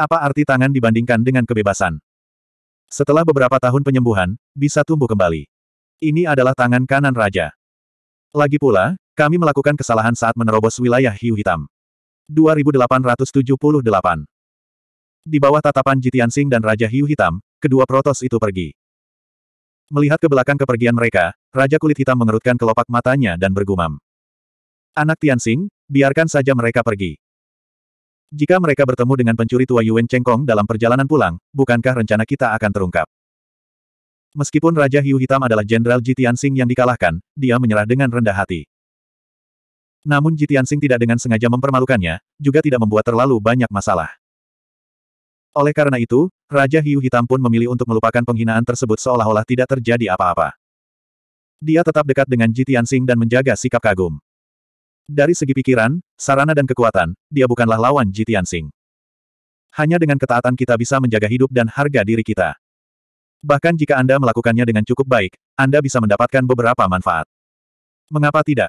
Apa arti tangan dibandingkan dengan kebebasan? Setelah beberapa tahun penyembuhan, bisa tumbuh kembali. Ini adalah tangan kanan Raja. Lagi pula, kami melakukan kesalahan saat menerobos wilayah hiu hitam. 2878. Di bawah tatapan Jitian Sing dan Raja Hiu Hitam, kedua protos itu pergi. Melihat ke belakang kepergian mereka, Raja Kulit Hitam mengerutkan kelopak matanya dan bergumam. Anak Tian Sing, biarkan saja mereka pergi. Jika mereka bertemu dengan pencuri tua Yuan Chengkong dalam perjalanan pulang, bukankah rencana kita akan terungkap? Meskipun Raja Hiu Hitam adalah Jenderal Jitian Sing yang dikalahkan, dia menyerah dengan rendah hati. Namun Jitian Sing tidak dengan sengaja mempermalukannya, juga tidak membuat terlalu banyak masalah. Oleh karena itu, Raja Hiu Hitam pun memilih untuk melupakan penghinaan tersebut seolah-olah tidak terjadi apa-apa. Dia tetap dekat dengan Jitian Sing dan menjaga sikap kagum. Dari segi pikiran, sarana dan kekuatan, dia bukanlah lawan Jitian Sing. Hanya dengan ketaatan kita bisa menjaga hidup dan harga diri kita. Bahkan jika Anda melakukannya dengan cukup baik, Anda bisa mendapatkan beberapa manfaat. Mengapa tidak?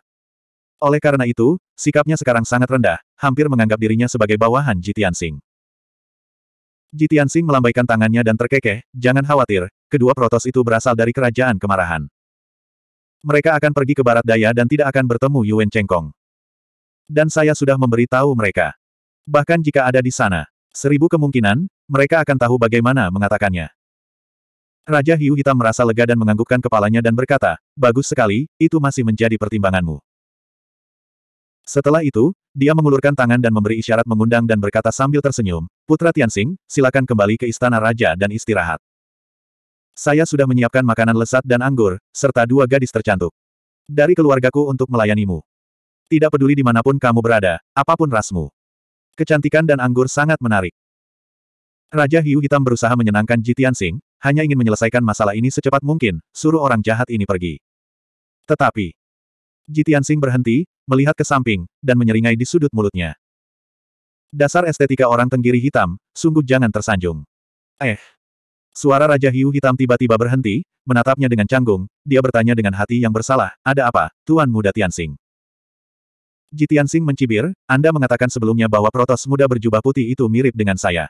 Oleh karena itu, sikapnya sekarang sangat rendah, hampir menganggap dirinya sebagai bawahan Jitian Sing. Jitian Sing melambaikan tangannya dan terkekeh, jangan khawatir, kedua protos itu berasal dari kerajaan kemarahan. Mereka akan pergi ke barat daya dan tidak akan bertemu Yuan Chengkong. Dan saya sudah memberitahu mereka. Bahkan jika ada di sana, seribu kemungkinan, mereka akan tahu bagaimana mengatakannya. Raja Hiu Hitam merasa lega dan menganggukkan kepalanya dan berkata, bagus sekali, itu masih menjadi pertimbanganmu. Setelah itu, dia mengulurkan tangan dan memberi isyarat mengundang dan berkata sambil tersenyum, Putra Tianxing, silakan kembali ke istana raja dan istirahat. Saya sudah menyiapkan makanan lesat dan anggur, serta dua gadis tercantik. Dari keluargaku untuk melayanimu. Tidak peduli dimanapun kamu berada, apapun rasmu. Kecantikan dan anggur sangat menarik. Raja Hiu Hitam berusaha menyenangkan Ji Tianxing, hanya ingin menyelesaikan masalah ini secepat mungkin, suruh orang jahat ini pergi. Tetapi, Jitian Jitiansing berhenti, melihat ke samping, dan menyeringai di sudut mulutnya. Dasar estetika orang tenggiri hitam, sungguh jangan tersanjung. Eh. Suara Raja Hiu Hitam tiba-tiba berhenti, menatapnya dengan canggung, dia bertanya dengan hati yang bersalah, ada apa, Tuan Muda Tian Tiansing? Jitiansing mencibir, Anda mengatakan sebelumnya bahwa protos muda berjubah putih itu mirip dengan saya.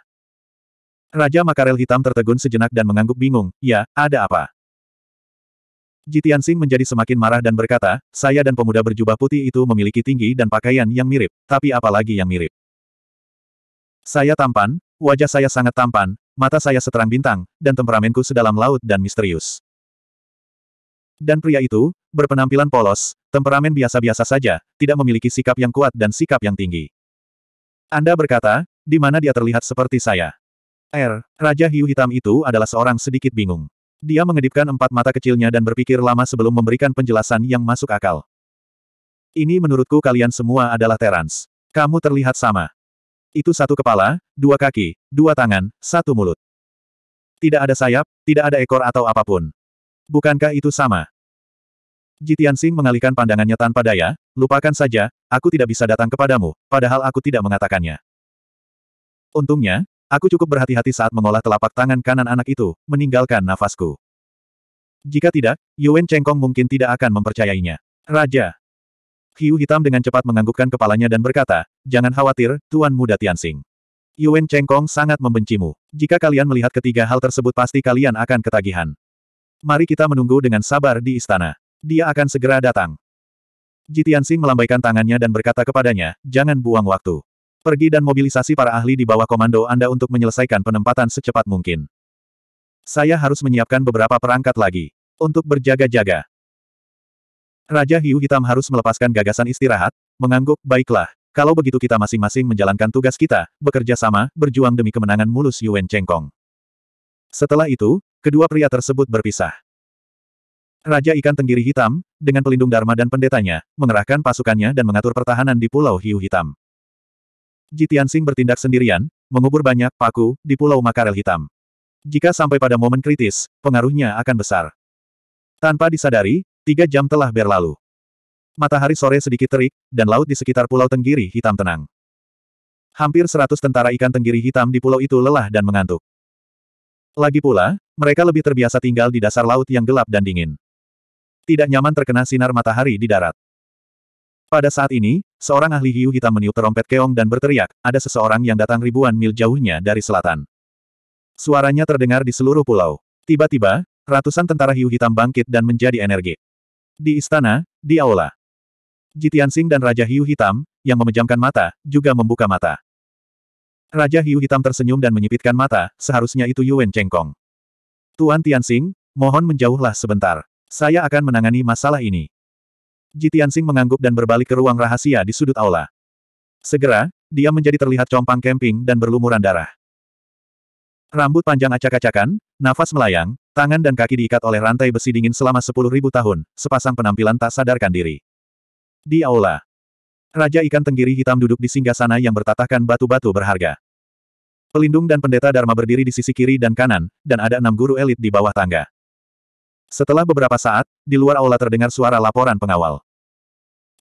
Raja Makarel Hitam tertegun sejenak dan mengangguk bingung, ya, ada apa? Jitian Sing menjadi semakin marah dan berkata, saya dan pemuda berjubah putih itu memiliki tinggi dan pakaian yang mirip, tapi apalagi yang mirip. Saya tampan, wajah saya sangat tampan, mata saya seterang bintang, dan temperamenku sedalam laut dan misterius. Dan pria itu, berpenampilan polos, temperamen biasa-biasa saja, tidak memiliki sikap yang kuat dan sikap yang tinggi. Anda berkata, di mana dia terlihat seperti saya. R. Raja Hiu Hitam itu adalah seorang sedikit bingung. Dia mengedipkan empat mata kecilnya dan berpikir lama sebelum memberikan penjelasan yang masuk akal. Ini menurutku kalian semua adalah Terans. Kamu terlihat sama. Itu satu kepala, dua kaki, dua tangan, satu mulut. Tidak ada sayap, tidak ada ekor atau apapun. Bukankah itu sama? Jitian Sing mengalihkan pandangannya tanpa daya, lupakan saja, aku tidak bisa datang kepadamu, padahal aku tidak mengatakannya. Untungnya, Aku cukup berhati-hati saat mengolah telapak tangan kanan anak itu, meninggalkan nafasku. Jika tidak, Yuen Chengkong mungkin tidak akan mempercayainya. Raja. Hiu hitam dengan cepat menganggukkan kepalanya dan berkata, Jangan khawatir, Tuan Muda Tianxing. Yuen Chengkong sangat membencimu. Jika kalian melihat ketiga hal tersebut pasti kalian akan ketagihan. Mari kita menunggu dengan sabar di istana. Dia akan segera datang. Tianxing melambaikan tangannya dan berkata kepadanya, jangan buang waktu. Pergi dan mobilisasi para ahli di bawah komando Anda untuk menyelesaikan penempatan secepat mungkin. Saya harus menyiapkan beberapa perangkat lagi. Untuk berjaga-jaga. Raja Hiu Hitam harus melepaskan gagasan istirahat, mengangguk, baiklah. Kalau begitu kita masing-masing menjalankan tugas kita, bekerja sama, berjuang demi kemenangan mulus Yuan Chengkong. Setelah itu, kedua pria tersebut berpisah. Raja Ikan Tenggiri Hitam, dengan pelindung Dharma dan pendetanya, mengerahkan pasukannya dan mengatur pertahanan di Pulau Hiu Hitam. Jitian Tianxing bertindak sendirian, mengubur banyak paku di Pulau Makarel Hitam. Jika sampai pada momen kritis, pengaruhnya akan besar. Tanpa disadari, tiga jam telah berlalu. Matahari sore sedikit terik, dan laut di sekitar Pulau Tenggiri Hitam tenang. Hampir seratus tentara ikan tenggiri hitam di pulau itu lelah dan mengantuk. Lagi pula, mereka lebih terbiasa tinggal di dasar laut yang gelap dan dingin. Tidak nyaman terkena sinar matahari di darat. Pada saat ini, seorang ahli hiu hitam meniup terompet keong dan berteriak, ada seseorang yang datang ribuan mil jauhnya dari selatan. Suaranya terdengar di seluruh pulau. Tiba-tiba, ratusan tentara hiu hitam bangkit dan menjadi energi. Di istana, di aula. Jitiansing dan Raja Hiu Hitam, yang memejamkan mata, juga membuka mata. Raja Hiu Hitam tersenyum dan menyipitkan mata, seharusnya itu Yuan Chengkong. Tuan Tianxing, mohon menjauhlah sebentar. Saya akan menangani masalah ini. Ji Tianxing mengangguk dan berbalik ke ruang rahasia di sudut aula. Segera, dia menjadi terlihat compang camping dan berlumuran darah. Rambut panjang acak-acakan, nafas melayang, tangan dan kaki diikat oleh rantai besi dingin selama sepuluh ribu tahun, sepasang penampilan tak sadarkan diri. Di aula, Raja Ikan Tenggiri Hitam duduk di singgasana yang bertatahkan batu-batu berharga. Pelindung dan pendeta Dharma berdiri di sisi kiri dan kanan, dan ada enam guru elit di bawah tangga. Setelah beberapa saat, di luar aula terdengar suara laporan pengawal.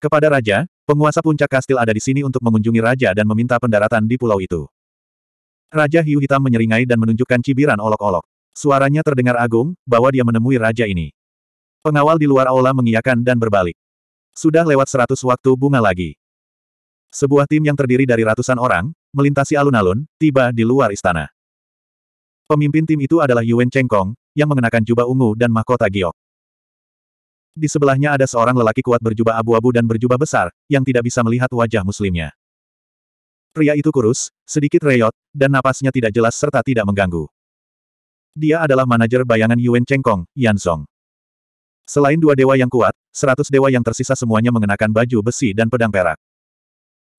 Kepada Raja, penguasa puncak kastil ada di sini untuk mengunjungi Raja dan meminta pendaratan di pulau itu. Raja hiu hitam menyeringai dan menunjukkan cibiran olok-olok. Suaranya terdengar agung, bahwa dia menemui Raja ini. Pengawal di luar aula mengiyakan dan berbalik. Sudah lewat seratus waktu bunga lagi. Sebuah tim yang terdiri dari ratusan orang, melintasi alun-alun, tiba di luar istana. Pemimpin tim itu adalah Yuan Cheng Chengkong, yang mengenakan jubah ungu dan mahkota giok. Di sebelahnya ada seorang lelaki kuat berjubah abu-abu dan berjubah besar, yang tidak bisa melihat wajah muslimnya. Pria itu kurus, sedikit reyot, dan napasnya tidak jelas serta tidak mengganggu. Dia adalah manajer bayangan Yuan Chengkong, Yan Song. Selain dua dewa yang kuat, seratus dewa yang tersisa semuanya mengenakan baju besi dan pedang perak.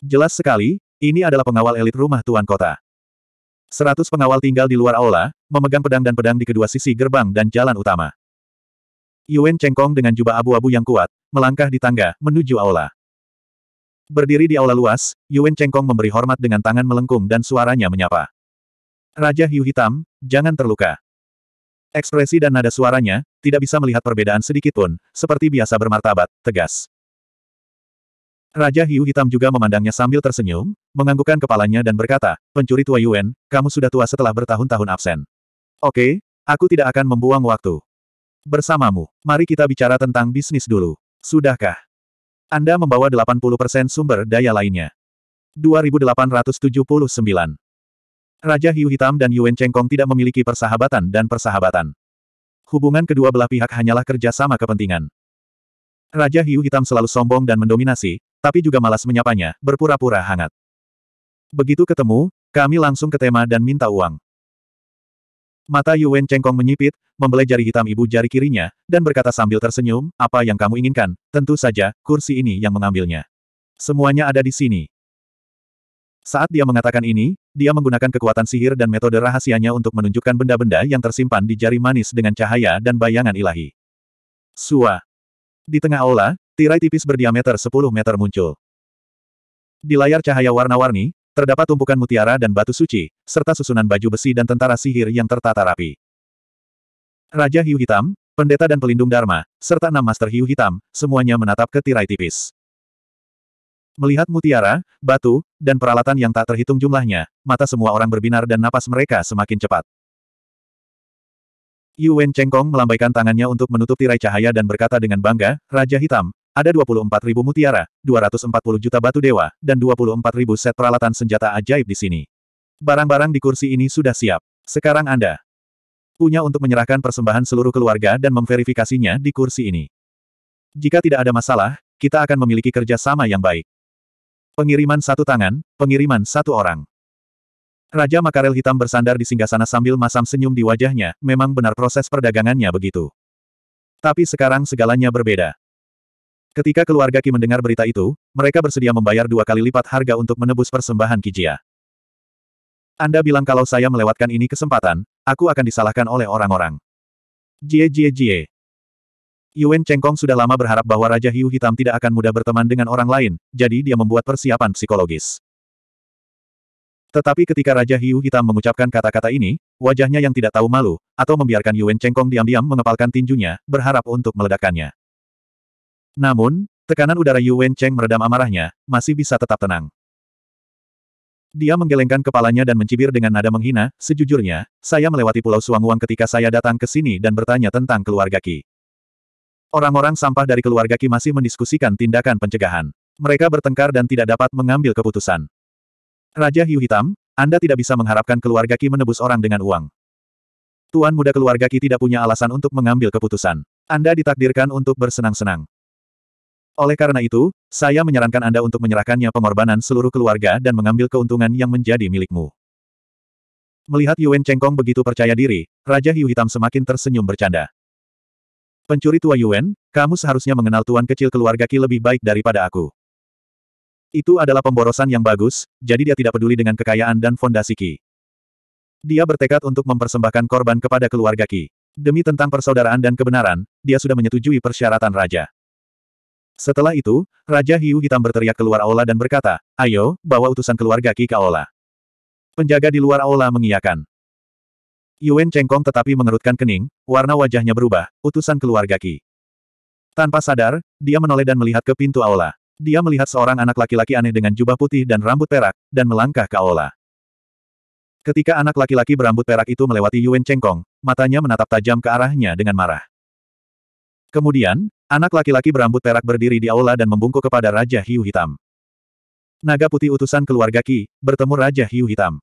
Jelas sekali, ini adalah pengawal elit rumah tuan kota. Seratus pengawal tinggal di luar aula, memegang pedang dan pedang di kedua sisi gerbang dan jalan utama. Yuen Chengkong dengan jubah abu-abu yang kuat, melangkah di tangga, menuju aula. Berdiri di aula luas, Yuen Chengkong memberi hormat dengan tangan melengkung dan suaranya menyapa. Raja Hiu Hitam, jangan terluka. Ekspresi dan nada suaranya, tidak bisa melihat perbedaan sedikitpun, seperti biasa bermartabat, tegas. Raja Hiu Hitam juga memandangnya sambil tersenyum, menganggukkan kepalanya dan berkata, pencuri tua Yuen, kamu sudah tua setelah bertahun-tahun absen. Oke, aku tidak akan membuang waktu. Bersamamu, mari kita bicara tentang bisnis dulu. Sudahkah? Anda membawa 80% sumber daya lainnya. 2879. Raja Hiu Hitam dan Yuan Chengkong tidak memiliki persahabatan dan persahabatan. Hubungan kedua belah pihak hanyalah kerjasama kepentingan. Raja Hiu Hitam selalu sombong dan mendominasi, tapi juga malas menyapanya, berpura-pura hangat. Begitu ketemu, kami langsung ke tema dan minta uang. Mata Yuan Chengkong menyipit, membelai jari hitam ibu jari kirinya, dan berkata sambil tersenyum, apa yang kamu inginkan, tentu saja, kursi ini yang mengambilnya. Semuanya ada di sini. Saat dia mengatakan ini, dia menggunakan kekuatan sihir dan metode rahasianya untuk menunjukkan benda-benda yang tersimpan di jari manis dengan cahaya dan bayangan ilahi. Sua. Di tengah aula, tirai tipis berdiameter 10 meter muncul. Di layar cahaya warna-warni, Terdapat tumpukan mutiara dan batu suci, serta susunan baju besi dan tentara sihir yang tertata rapi. Raja Hiu Hitam, pendeta dan pelindung Dharma, serta enam Master Hiu Hitam, semuanya menatap ke tirai tipis. Melihat mutiara, batu, dan peralatan yang tak terhitung jumlahnya, mata semua orang berbinar dan napas mereka semakin cepat. Yuwen Chengkong melambaikan tangannya untuk menutup tirai cahaya dan berkata dengan bangga, Raja Hitam, ada 24.000 mutiara, 240 juta batu dewa, dan ribu set peralatan senjata ajaib di sini. Barang-barang di kursi ini sudah siap. Sekarang Anda punya untuk menyerahkan persembahan seluruh keluarga dan memverifikasinya di kursi ini. Jika tidak ada masalah, kita akan memiliki kerjasama yang baik. Pengiriman satu tangan, pengiriman satu orang. Raja Makarel Hitam bersandar di singgasana sambil masam senyum di wajahnya, memang benar proses perdagangannya begitu. Tapi sekarang segalanya berbeda. Ketika keluarga Ki mendengar berita itu, mereka bersedia membayar dua kali lipat harga untuk menebus persembahan Kijia. Anda bilang kalau saya melewatkan ini kesempatan, aku akan disalahkan oleh orang-orang. Jie jie jie. Yuan Chengkong sudah lama berharap bahwa Raja Hiu Hitam tidak akan mudah berteman dengan orang lain, jadi dia membuat persiapan psikologis. Tetapi ketika Raja Hiu Hitam mengucapkan kata-kata ini, wajahnya yang tidak tahu malu, atau membiarkan Yuan Chengkong diam-diam mengepalkan tinjunya, berharap untuk meledakkannya. Namun, tekanan udara Yu Cheng meredam amarahnya, masih bisa tetap tenang. Dia menggelengkan kepalanya dan mencibir dengan nada menghina, sejujurnya, saya melewati Pulau Suanguang ketika saya datang ke sini dan bertanya tentang keluarga Ki. Orang-orang sampah dari keluarga Ki masih mendiskusikan tindakan pencegahan. Mereka bertengkar dan tidak dapat mengambil keputusan. Raja Hiu Hitam, Anda tidak bisa mengharapkan keluarga Ki menebus orang dengan uang. Tuan muda keluarga Ki tidak punya alasan untuk mengambil keputusan. Anda ditakdirkan untuk bersenang-senang. Oleh karena itu, saya menyarankan Anda untuk menyerahkannya pengorbanan seluruh keluarga dan mengambil keuntungan yang menjadi milikmu. Melihat Yuan Chengkong begitu percaya diri, Raja Hiu Hitam semakin tersenyum bercanda. Pencuri tua Yuan, kamu seharusnya mengenal tuan kecil keluarga Ki lebih baik daripada aku. Itu adalah pemborosan yang bagus, jadi dia tidak peduli dengan kekayaan dan fondasi Ki. Dia bertekad untuk mempersembahkan korban kepada keluarga Ki. Demi tentang persaudaraan dan kebenaran, dia sudah menyetujui persyaratan raja. Setelah itu, Raja Hiu Hitam berteriak keluar aula dan berkata, ayo, bawa utusan keluarga Ki ke aula. Penjaga di luar aula mengiyakan. Yuan Chengkong tetapi mengerutkan kening, warna wajahnya berubah, utusan keluarga Ki. Tanpa sadar, dia menoleh dan melihat ke pintu aula. Dia melihat seorang anak laki-laki aneh dengan jubah putih dan rambut perak, dan melangkah ke aula. Ketika anak laki-laki berambut perak itu melewati Yuan Chengkong, matanya menatap tajam ke arahnya dengan marah. Kemudian, Anak laki-laki berambut perak berdiri di aula dan membungkuk kepada Raja Hiu Hitam. Naga putih utusan keluarga Ki, bertemu Raja Hiu Hitam.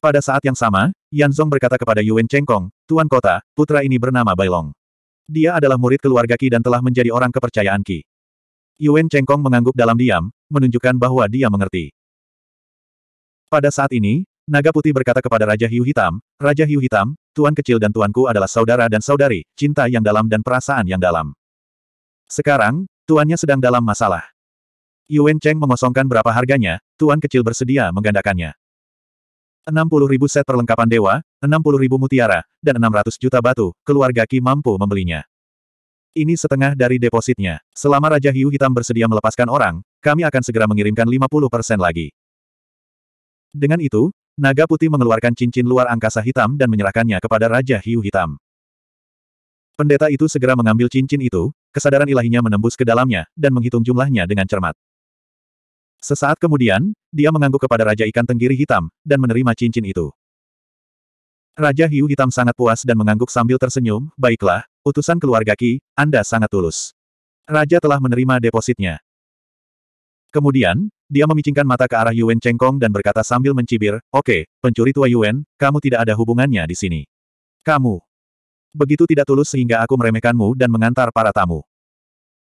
Pada saat yang sama, Yan Zong berkata kepada Yuan Chengkong, Tuan Kota, putra ini bernama Bailong. Dia adalah murid keluarga Ki dan telah menjadi orang kepercayaan Ki. Yuan Chengkong mengangguk dalam diam, menunjukkan bahwa dia mengerti. Pada saat ini, Naga Putih berkata kepada Raja Hiu Hitam, Raja Hiu Hitam, Tuan kecil dan tuanku adalah saudara dan saudari, cinta yang dalam dan perasaan yang dalam. Sekarang, tuannya sedang dalam masalah. Yuan Cheng mengosongkan berapa harganya, tuan kecil bersedia menggandakannya. 60 ribu set perlengkapan dewa, 60 ribu mutiara, dan 600 juta batu, keluarga Ki mampu membelinya. Ini setengah dari depositnya. Selama Raja Hiu Hitam bersedia melepaskan orang, kami akan segera mengirimkan 50% lagi. Dengan itu, naga putih mengeluarkan cincin luar angkasa hitam dan menyerahkannya kepada Raja Hiu Hitam. Pendeta itu segera mengambil cincin itu, kesadaran ilahinya menembus ke dalamnya, dan menghitung jumlahnya dengan cermat. Sesaat kemudian, dia mengangguk kepada Raja Ikan Tenggiri Hitam, dan menerima cincin itu. Raja Hiu Hitam sangat puas dan mengangguk sambil tersenyum, baiklah, utusan keluarga Ki, Anda sangat tulus. Raja telah menerima depositnya. Kemudian, dia memicingkan mata ke arah Yuan Chengkong dan berkata sambil mencibir, Oke, okay, pencuri tua Yuan, kamu tidak ada hubungannya di sini. Kamu. Begitu tidak tulus sehingga aku meremehkanmu dan mengantar para tamu.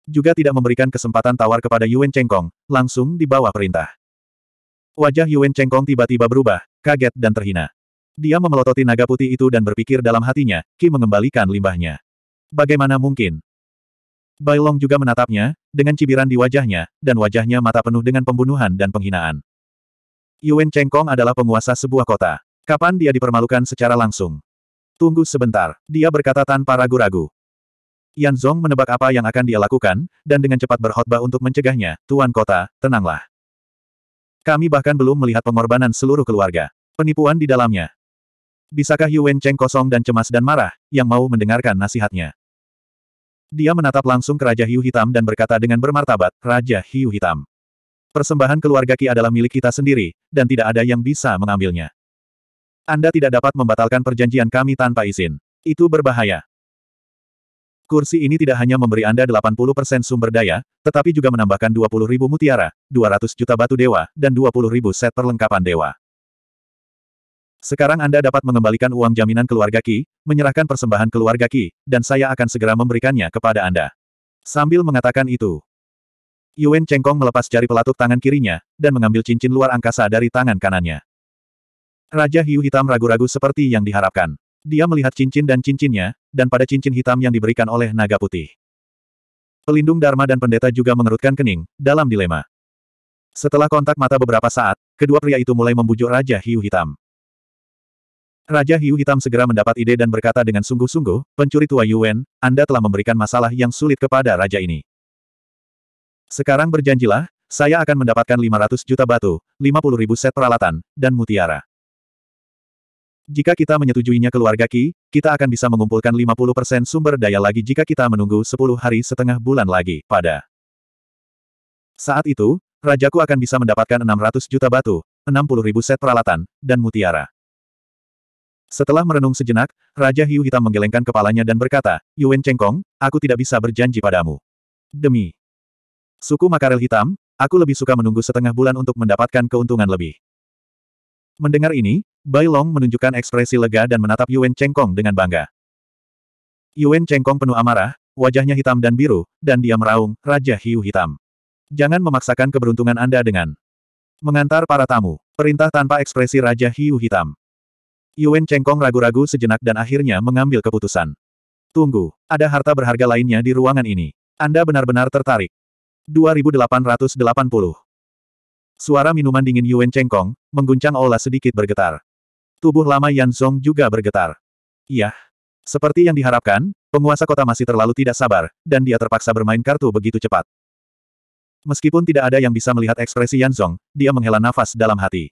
Juga tidak memberikan kesempatan tawar kepada Yuan Chengkong, langsung di bawah perintah. Wajah Yuan Chengkong tiba-tiba berubah, kaget dan terhina. Dia memelototi naga putih itu dan berpikir dalam hatinya, Ki mengembalikan limbahnya. Bagaimana mungkin? Bailong juga menatapnya, dengan cibiran di wajahnya, dan wajahnya mata penuh dengan pembunuhan dan penghinaan. Yuan Chengkong adalah penguasa sebuah kota. Kapan dia dipermalukan secara langsung? Tunggu sebentar, dia berkata tanpa ragu-ragu. Yan Zong menebak apa yang akan dia lakukan, dan dengan cepat berkhotbah untuk mencegahnya, Tuan Kota, tenanglah. Kami bahkan belum melihat pengorbanan seluruh keluarga. Penipuan di dalamnya. Bisakah Yuan Cheng kosong dan cemas dan marah, yang mau mendengarkan nasihatnya? Dia menatap langsung ke Raja Hiu Hitam dan berkata dengan bermartabat, Raja Hiu Hitam. Persembahan keluarga Ki adalah milik kita sendiri, dan tidak ada yang bisa mengambilnya. Anda tidak dapat membatalkan perjanjian kami tanpa izin. Itu berbahaya. Kursi ini tidak hanya memberi Anda 80% sumber daya, tetapi juga menambahkan ribu mutiara, 200 juta batu dewa, dan ribu set perlengkapan dewa. Sekarang Anda dapat mengembalikan uang jaminan keluarga Ki, menyerahkan persembahan keluarga Ki, dan saya akan segera memberikannya kepada Anda. Sambil mengatakan itu, Yuan Chengkong melepas jari pelatuk tangan kirinya, dan mengambil cincin luar angkasa dari tangan kanannya. Raja hiu hitam ragu-ragu seperti yang diharapkan. Dia melihat cincin dan cincinnya, dan pada cincin hitam yang diberikan oleh naga putih. Pelindung Dharma dan pendeta juga mengerutkan kening, dalam dilema. Setelah kontak mata beberapa saat, kedua pria itu mulai membujuk Raja Hiu Hitam. Raja Hiu Hitam segera mendapat ide dan berkata dengan sungguh-sungguh, pencuri tua Yuan, Anda telah memberikan masalah yang sulit kepada raja ini. Sekarang berjanjilah, saya akan mendapatkan 500 juta batu, 50 ribu set peralatan, dan mutiara. Jika kita menyetujuinya keluarga Qi, kita akan bisa mengumpulkan 50% sumber daya lagi jika kita menunggu 10 hari setengah bulan lagi. Pada saat itu, Rajaku akan bisa mendapatkan 600 juta batu, 60 ribu set peralatan, dan mutiara. Setelah merenung sejenak, Raja Hiu Hitam menggelengkan kepalanya dan berkata, Yuen Cengkong, aku tidak bisa berjanji padamu. Demi suku Makarel Hitam, aku lebih suka menunggu setengah bulan untuk mendapatkan keuntungan lebih. Mendengar ini, Bai Long menunjukkan ekspresi lega dan menatap Yuan Chengkong dengan bangga. Yuan Chengkong penuh amarah, wajahnya hitam dan biru, dan dia meraung, Raja Hiu Hitam. Jangan memaksakan keberuntungan Anda dengan mengantar para tamu, perintah tanpa ekspresi Raja Hiu Hitam. Yuan Chengkong ragu-ragu sejenak dan akhirnya mengambil keputusan. Tunggu, ada harta berharga lainnya di ruangan ini. Anda benar-benar tertarik. 2880 Suara minuman dingin Yuan Chengkong, mengguncang olah sedikit bergetar. Tubuh lama Yan Song juga bergetar. Iya. Seperti yang diharapkan, penguasa kota masih terlalu tidak sabar, dan dia terpaksa bermain kartu begitu cepat. Meskipun tidak ada yang bisa melihat ekspresi Yan Song, dia menghela nafas dalam hati.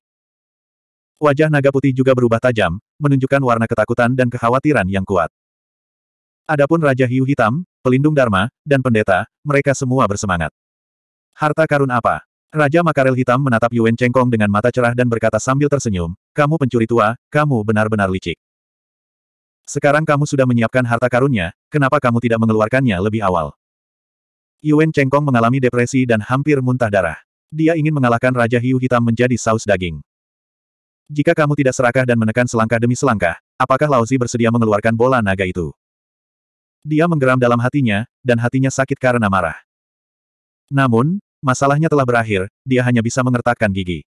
Wajah naga putih juga berubah tajam, menunjukkan warna ketakutan dan kekhawatiran yang kuat. Adapun Raja Hiu Hitam, Pelindung Dharma, dan Pendeta, mereka semua bersemangat. Harta karun apa? Raja Makarel Hitam menatap Yuan Chengkong dengan mata cerah dan berkata sambil tersenyum, kamu pencuri tua, kamu benar-benar licik. Sekarang kamu sudah menyiapkan harta karunnya, kenapa kamu tidak mengeluarkannya lebih awal? Yuan Chengkong mengalami depresi dan hampir muntah darah. Dia ingin mengalahkan Raja Hiu Hitam menjadi saus daging. Jika kamu tidak serakah dan menekan selangkah demi selangkah, apakah Laozi bersedia mengeluarkan bola naga itu? Dia menggeram dalam hatinya, dan hatinya sakit karena marah. Namun, Masalahnya telah berakhir, dia hanya bisa mengertakkan gigi.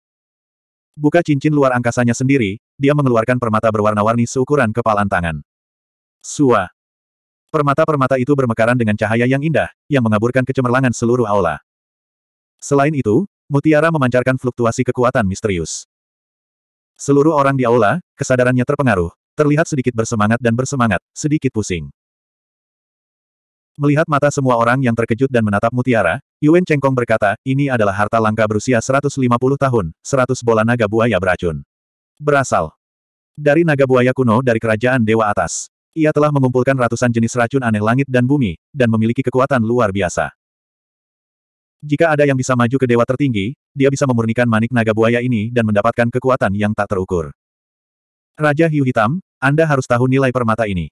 Buka cincin luar angkasanya sendiri, dia mengeluarkan permata berwarna-warni seukuran kepalan tangan. Sua. Permata-permata itu bermekaran dengan cahaya yang indah, yang mengaburkan kecemerlangan seluruh aula. Selain itu, mutiara memancarkan fluktuasi kekuatan misterius. Seluruh orang di aula, kesadarannya terpengaruh, terlihat sedikit bersemangat dan bersemangat, sedikit pusing. Melihat mata semua orang yang terkejut dan menatap mutiara, Yuan Chengkong berkata, ini adalah harta langka berusia 150 tahun, 100 bola naga buaya beracun. Berasal dari naga buaya kuno dari kerajaan Dewa Atas. Ia telah mengumpulkan ratusan jenis racun aneh langit dan bumi, dan memiliki kekuatan luar biasa. Jika ada yang bisa maju ke dewa tertinggi, dia bisa memurnikan manik naga buaya ini dan mendapatkan kekuatan yang tak terukur. Raja Hiu Hitam, Anda harus tahu nilai permata ini.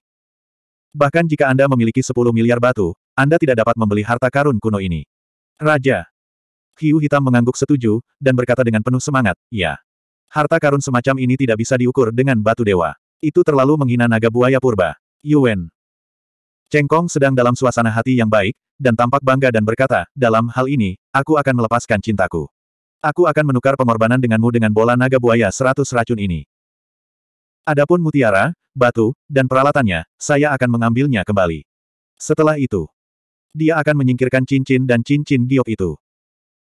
Bahkan jika Anda memiliki 10 miliar batu, Anda tidak dapat membeli harta karun kuno ini. Raja. Hiu hitam mengangguk setuju, dan berkata dengan penuh semangat, ya. Harta karun semacam ini tidak bisa diukur dengan batu dewa. Itu terlalu menghina naga buaya purba. Yuen. Cengkong sedang dalam suasana hati yang baik, dan tampak bangga dan berkata, dalam hal ini, aku akan melepaskan cintaku. Aku akan menukar pengorbanan denganmu dengan bola naga buaya seratus racun ini. Adapun mutiara, batu, dan peralatannya, saya akan mengambilnya kembali. Setelah itu, dia akan menyingkirkan cincin dan cincin giok itu.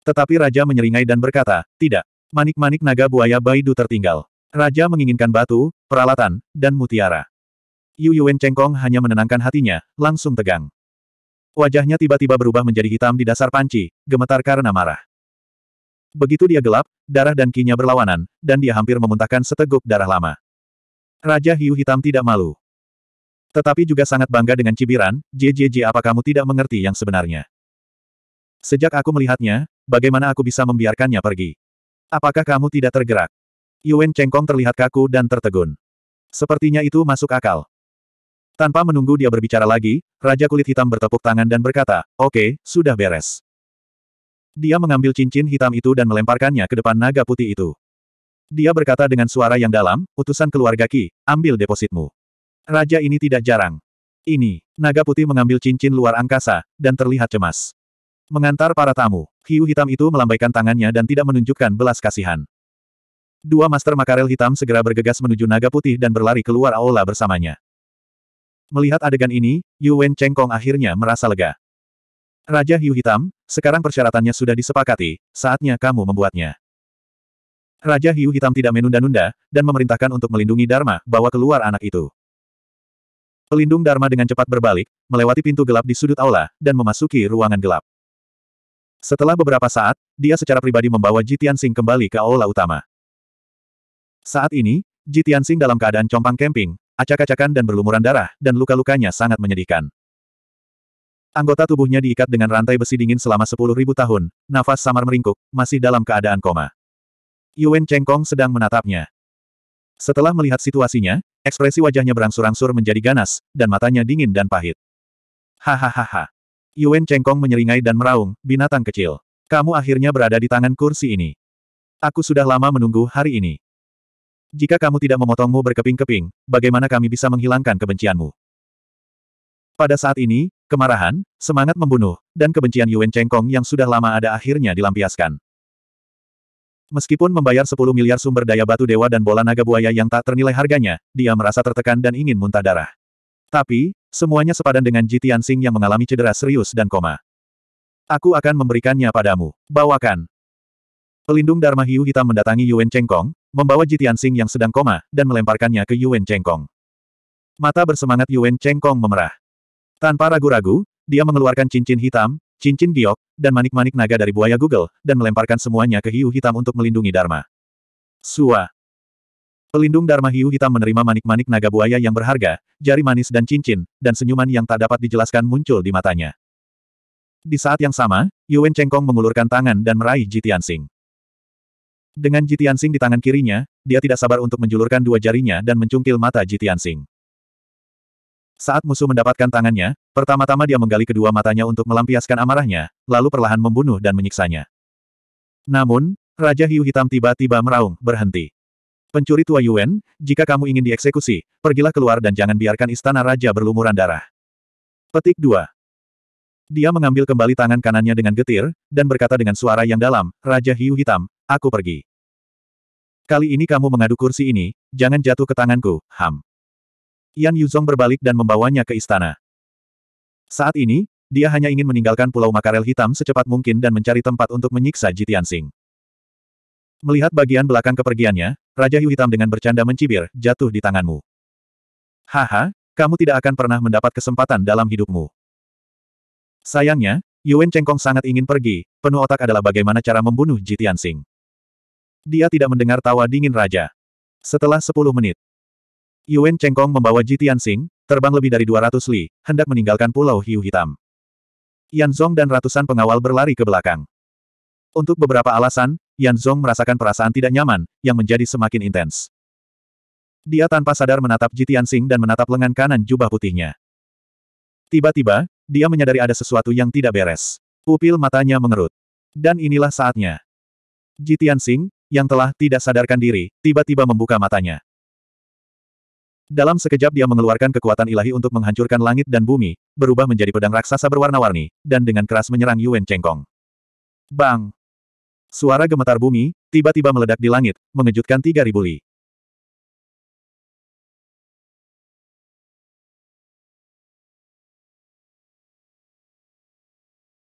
Tetapi Raja menyeringai dan berkata, tidak, manik-manik naga buaya Baidu tertinggal. Raja menginginkan batu, peralatan, dan mutiara. Yu Yuen Cengkong hanya menenangkan hatinya, langsung tegang. Wajahnya tiba-tiba berubah menjadi hitam di dasar panci, gemetar karena marah. Begitu dia gelap, darah dan kinya berlawanan, dan dia hampir memuntahkan seteguk darah lama. Raja Hiu Hitam tidak malu. Tetapi juga sangat bangga dengan cibiran, JJJ apa kamu tidak mengerti yang sebenarnya? Sejak aku melihatnya, bagaimana aku bisa membiarkannya pergi? Apakah kamu tidak tergerak? Yuen Chengkong terlihat kaku dan tertegun. Sepertinya itu masuk akal. Tanpa menunggu dia berbicara lagi, Raja Kulit Hitam bertepuk tangan dan berkata, Oke, okay, sudah beres. Dia mengambil cincin hitam itu dan melemparkannya ke depan naga putih itu. Dia berkata dengan suara yang dalam, utusan keluarga Ki, ambil depositmu. Raja ini tidak jarang. Ini, naga putih mengambil cincin luar angkasa, dan terlihat cemas. Mengantar para tamu, hiu hitam itu melambaikan tangannya dan tidak menunjukkan belas kasihan. Dua master makarel hitam segera bergegas menuju naga putih dan berlari keluar aula bersamanya. Melihat adegan ini, Yuwen Chengkong akhirnya merasa lega. Raja Hiu Hitam, sekarang persyaratannya sudah disepakati, saatnya kamu membuatnya. Raja Hiu Hitam tidak menunda-nunda, dan memerintahkan untuk melindungi Dharma, bawa keluar anak itu. Pelindung Dharma dengan cepat berbalik, melewati pintu gelap di sudut aula, dan memasuki ruangan gelap. Setelah beberapa saat, dia secara pribadi membawa Jitian Tianxing kembali ke aula utama. Saat ini, Jitian Tianxing dalam keadaan compang camping, acak-acakan dan berlumuran darah, dan luka-lukanya sangat menyedihkan. Anggota tubuhnya diikat dengan rantai besi dingin selama 10.000 tahun, nafas samar meringkuk, masih dalam keadaan koma. Yuan Chengkong sedang menatapnya. Setelah melihat situasinya, ekspresi wajahnya berangsur-angsur menjadi ganas, dan matanya dingin dan pahit. Hahaha. Yuan Chengkong menyeringai dan meraung, binatang kecil. Kamu akhirnya berada di tangan kursi ini. Aku sudah lama menunggu hari ini. Jika kamu tidak memotongmu berkeping-keping, bagaimana kami bisa menghilangkan kebencianmu? Pada saat ini, kemarahan, semangat membunuh, dan kebencian Yuan Chengkong yang sudah lama ada akhirnya dilampiaskan. Meskipun membayar 10 miliar sumber daya batu dewa dan bola naga buaya yang tak ternilai harganya, dia merasa tertekan dan ingin muntah darah. Tapi, semuanya sepadan dengan Jitian Sing yang mengalami cedera serius dan koma. Aku akan memberikannya padamu. Bawakan. Pelindung Dharma Hiu Hitam mendatangi Yuan Chengkong, membawa Jitian Sing yang sedang koma, dan melemparkannya ke Yuan Chengkong. Mata bersemangat Yuan Chengkong memerah. Tanpa ragu-ragu, dia mengeluarkan cincin hitam, cincin giok, dan manik-manik naga dari buaya Google, dan melemparkan semuanya ke hiu hitam untuk melindungi Dharma. Sua. Pelindung Dharma hiu hitam menerima manik-manik naga buaya yang berharga, jari manis dan cincin, dan senyuman yang tak dapat dijelaskan muncul di matanya. Di saat yang sama, Yuan Chengkong mengulurkan tangan dan meraih Jitian Sing. Dengan Jitian Sing di tangan kirinya, dia tidak sabar untuk menjulurkan dua jarinya dan mencungkil mata Jitian Sing. Saat musuh mendapatkan tangannya, pertama-tama dia menggali kedua matanya untuk melampiaskan amarahnya, lalu perlahan membunuh dan menyiksanya. Namun, Raja Hiu Hitam tiba-tiba meraung, berhenti. Pencuri tua Yuan, jika kamu ingin dieksekusi, pergilah keluar dan jangan biarkan istana raja berlumuran darah. Petik 2. Dia mengambil kembali tangan kanannya dengan getir, dan berkata dengan suara yang dalam, Raja Hiu Hitam, aku pergi. Kali ini kamu mengadu kursi ini, jangan jatuh ke tanganku, Ham. Yan Yuzong berbalik dan membawanya ke istana. Saat ini, dia hanya ingin meninggalkan Pulau Makarel Hitam secepat mungkin dan mencari tempat untuk menyiksa Jitian Sing. Melihat bagian belakang kepergiannya, Raja Hiu Hitam dengan bercanda mencibir, jatuh di tanganmu. Haha, kamu tidak akan pernah mendapat kesempatan dalam hidupmu. Sayangnya, Yuan Chengkong sangat ingin pergi, penuh otak adalah bagaimana cara membunuh Jitian Sing. Dia tidak mendengar tawa dingin raja. Setelah 10 menit, Yuan Chengkong membawa Ji Tianxing, terbang lebih dari 200 li, hendak meninggalkan Pulau Hiu Hitam. Yan Zhong dan ratusan pengawal berlari ke belakang. Untuk beberapa alasan, Yan Zhong merasakan perasaan tidak nyaman, yang menjadi semakin intens. Dia tanpa sadar menatap Ji Tianxing dan menatap lengan kanan jubah putihnya. Tiba-tiba, dia menyadari ada sesuatu yang tidak beres. Pupil matanya mengerut. Dan inilah saatnya. Ji Tianxing, yang telah tidak sadarkan diri, tiba-tiba membuka matanya. Dalam sekejap dia mengeluarkan kekuatan ilahi untuk menghancurkan langit dan bumi, berubah menjadi pedang raksasa berwarna-warni, dan dengan keras menyerang Yuan Chengkong. Bang! Suara gemetar bumi, tiba-tiba meledak di langit, mengejutkan 3000 li.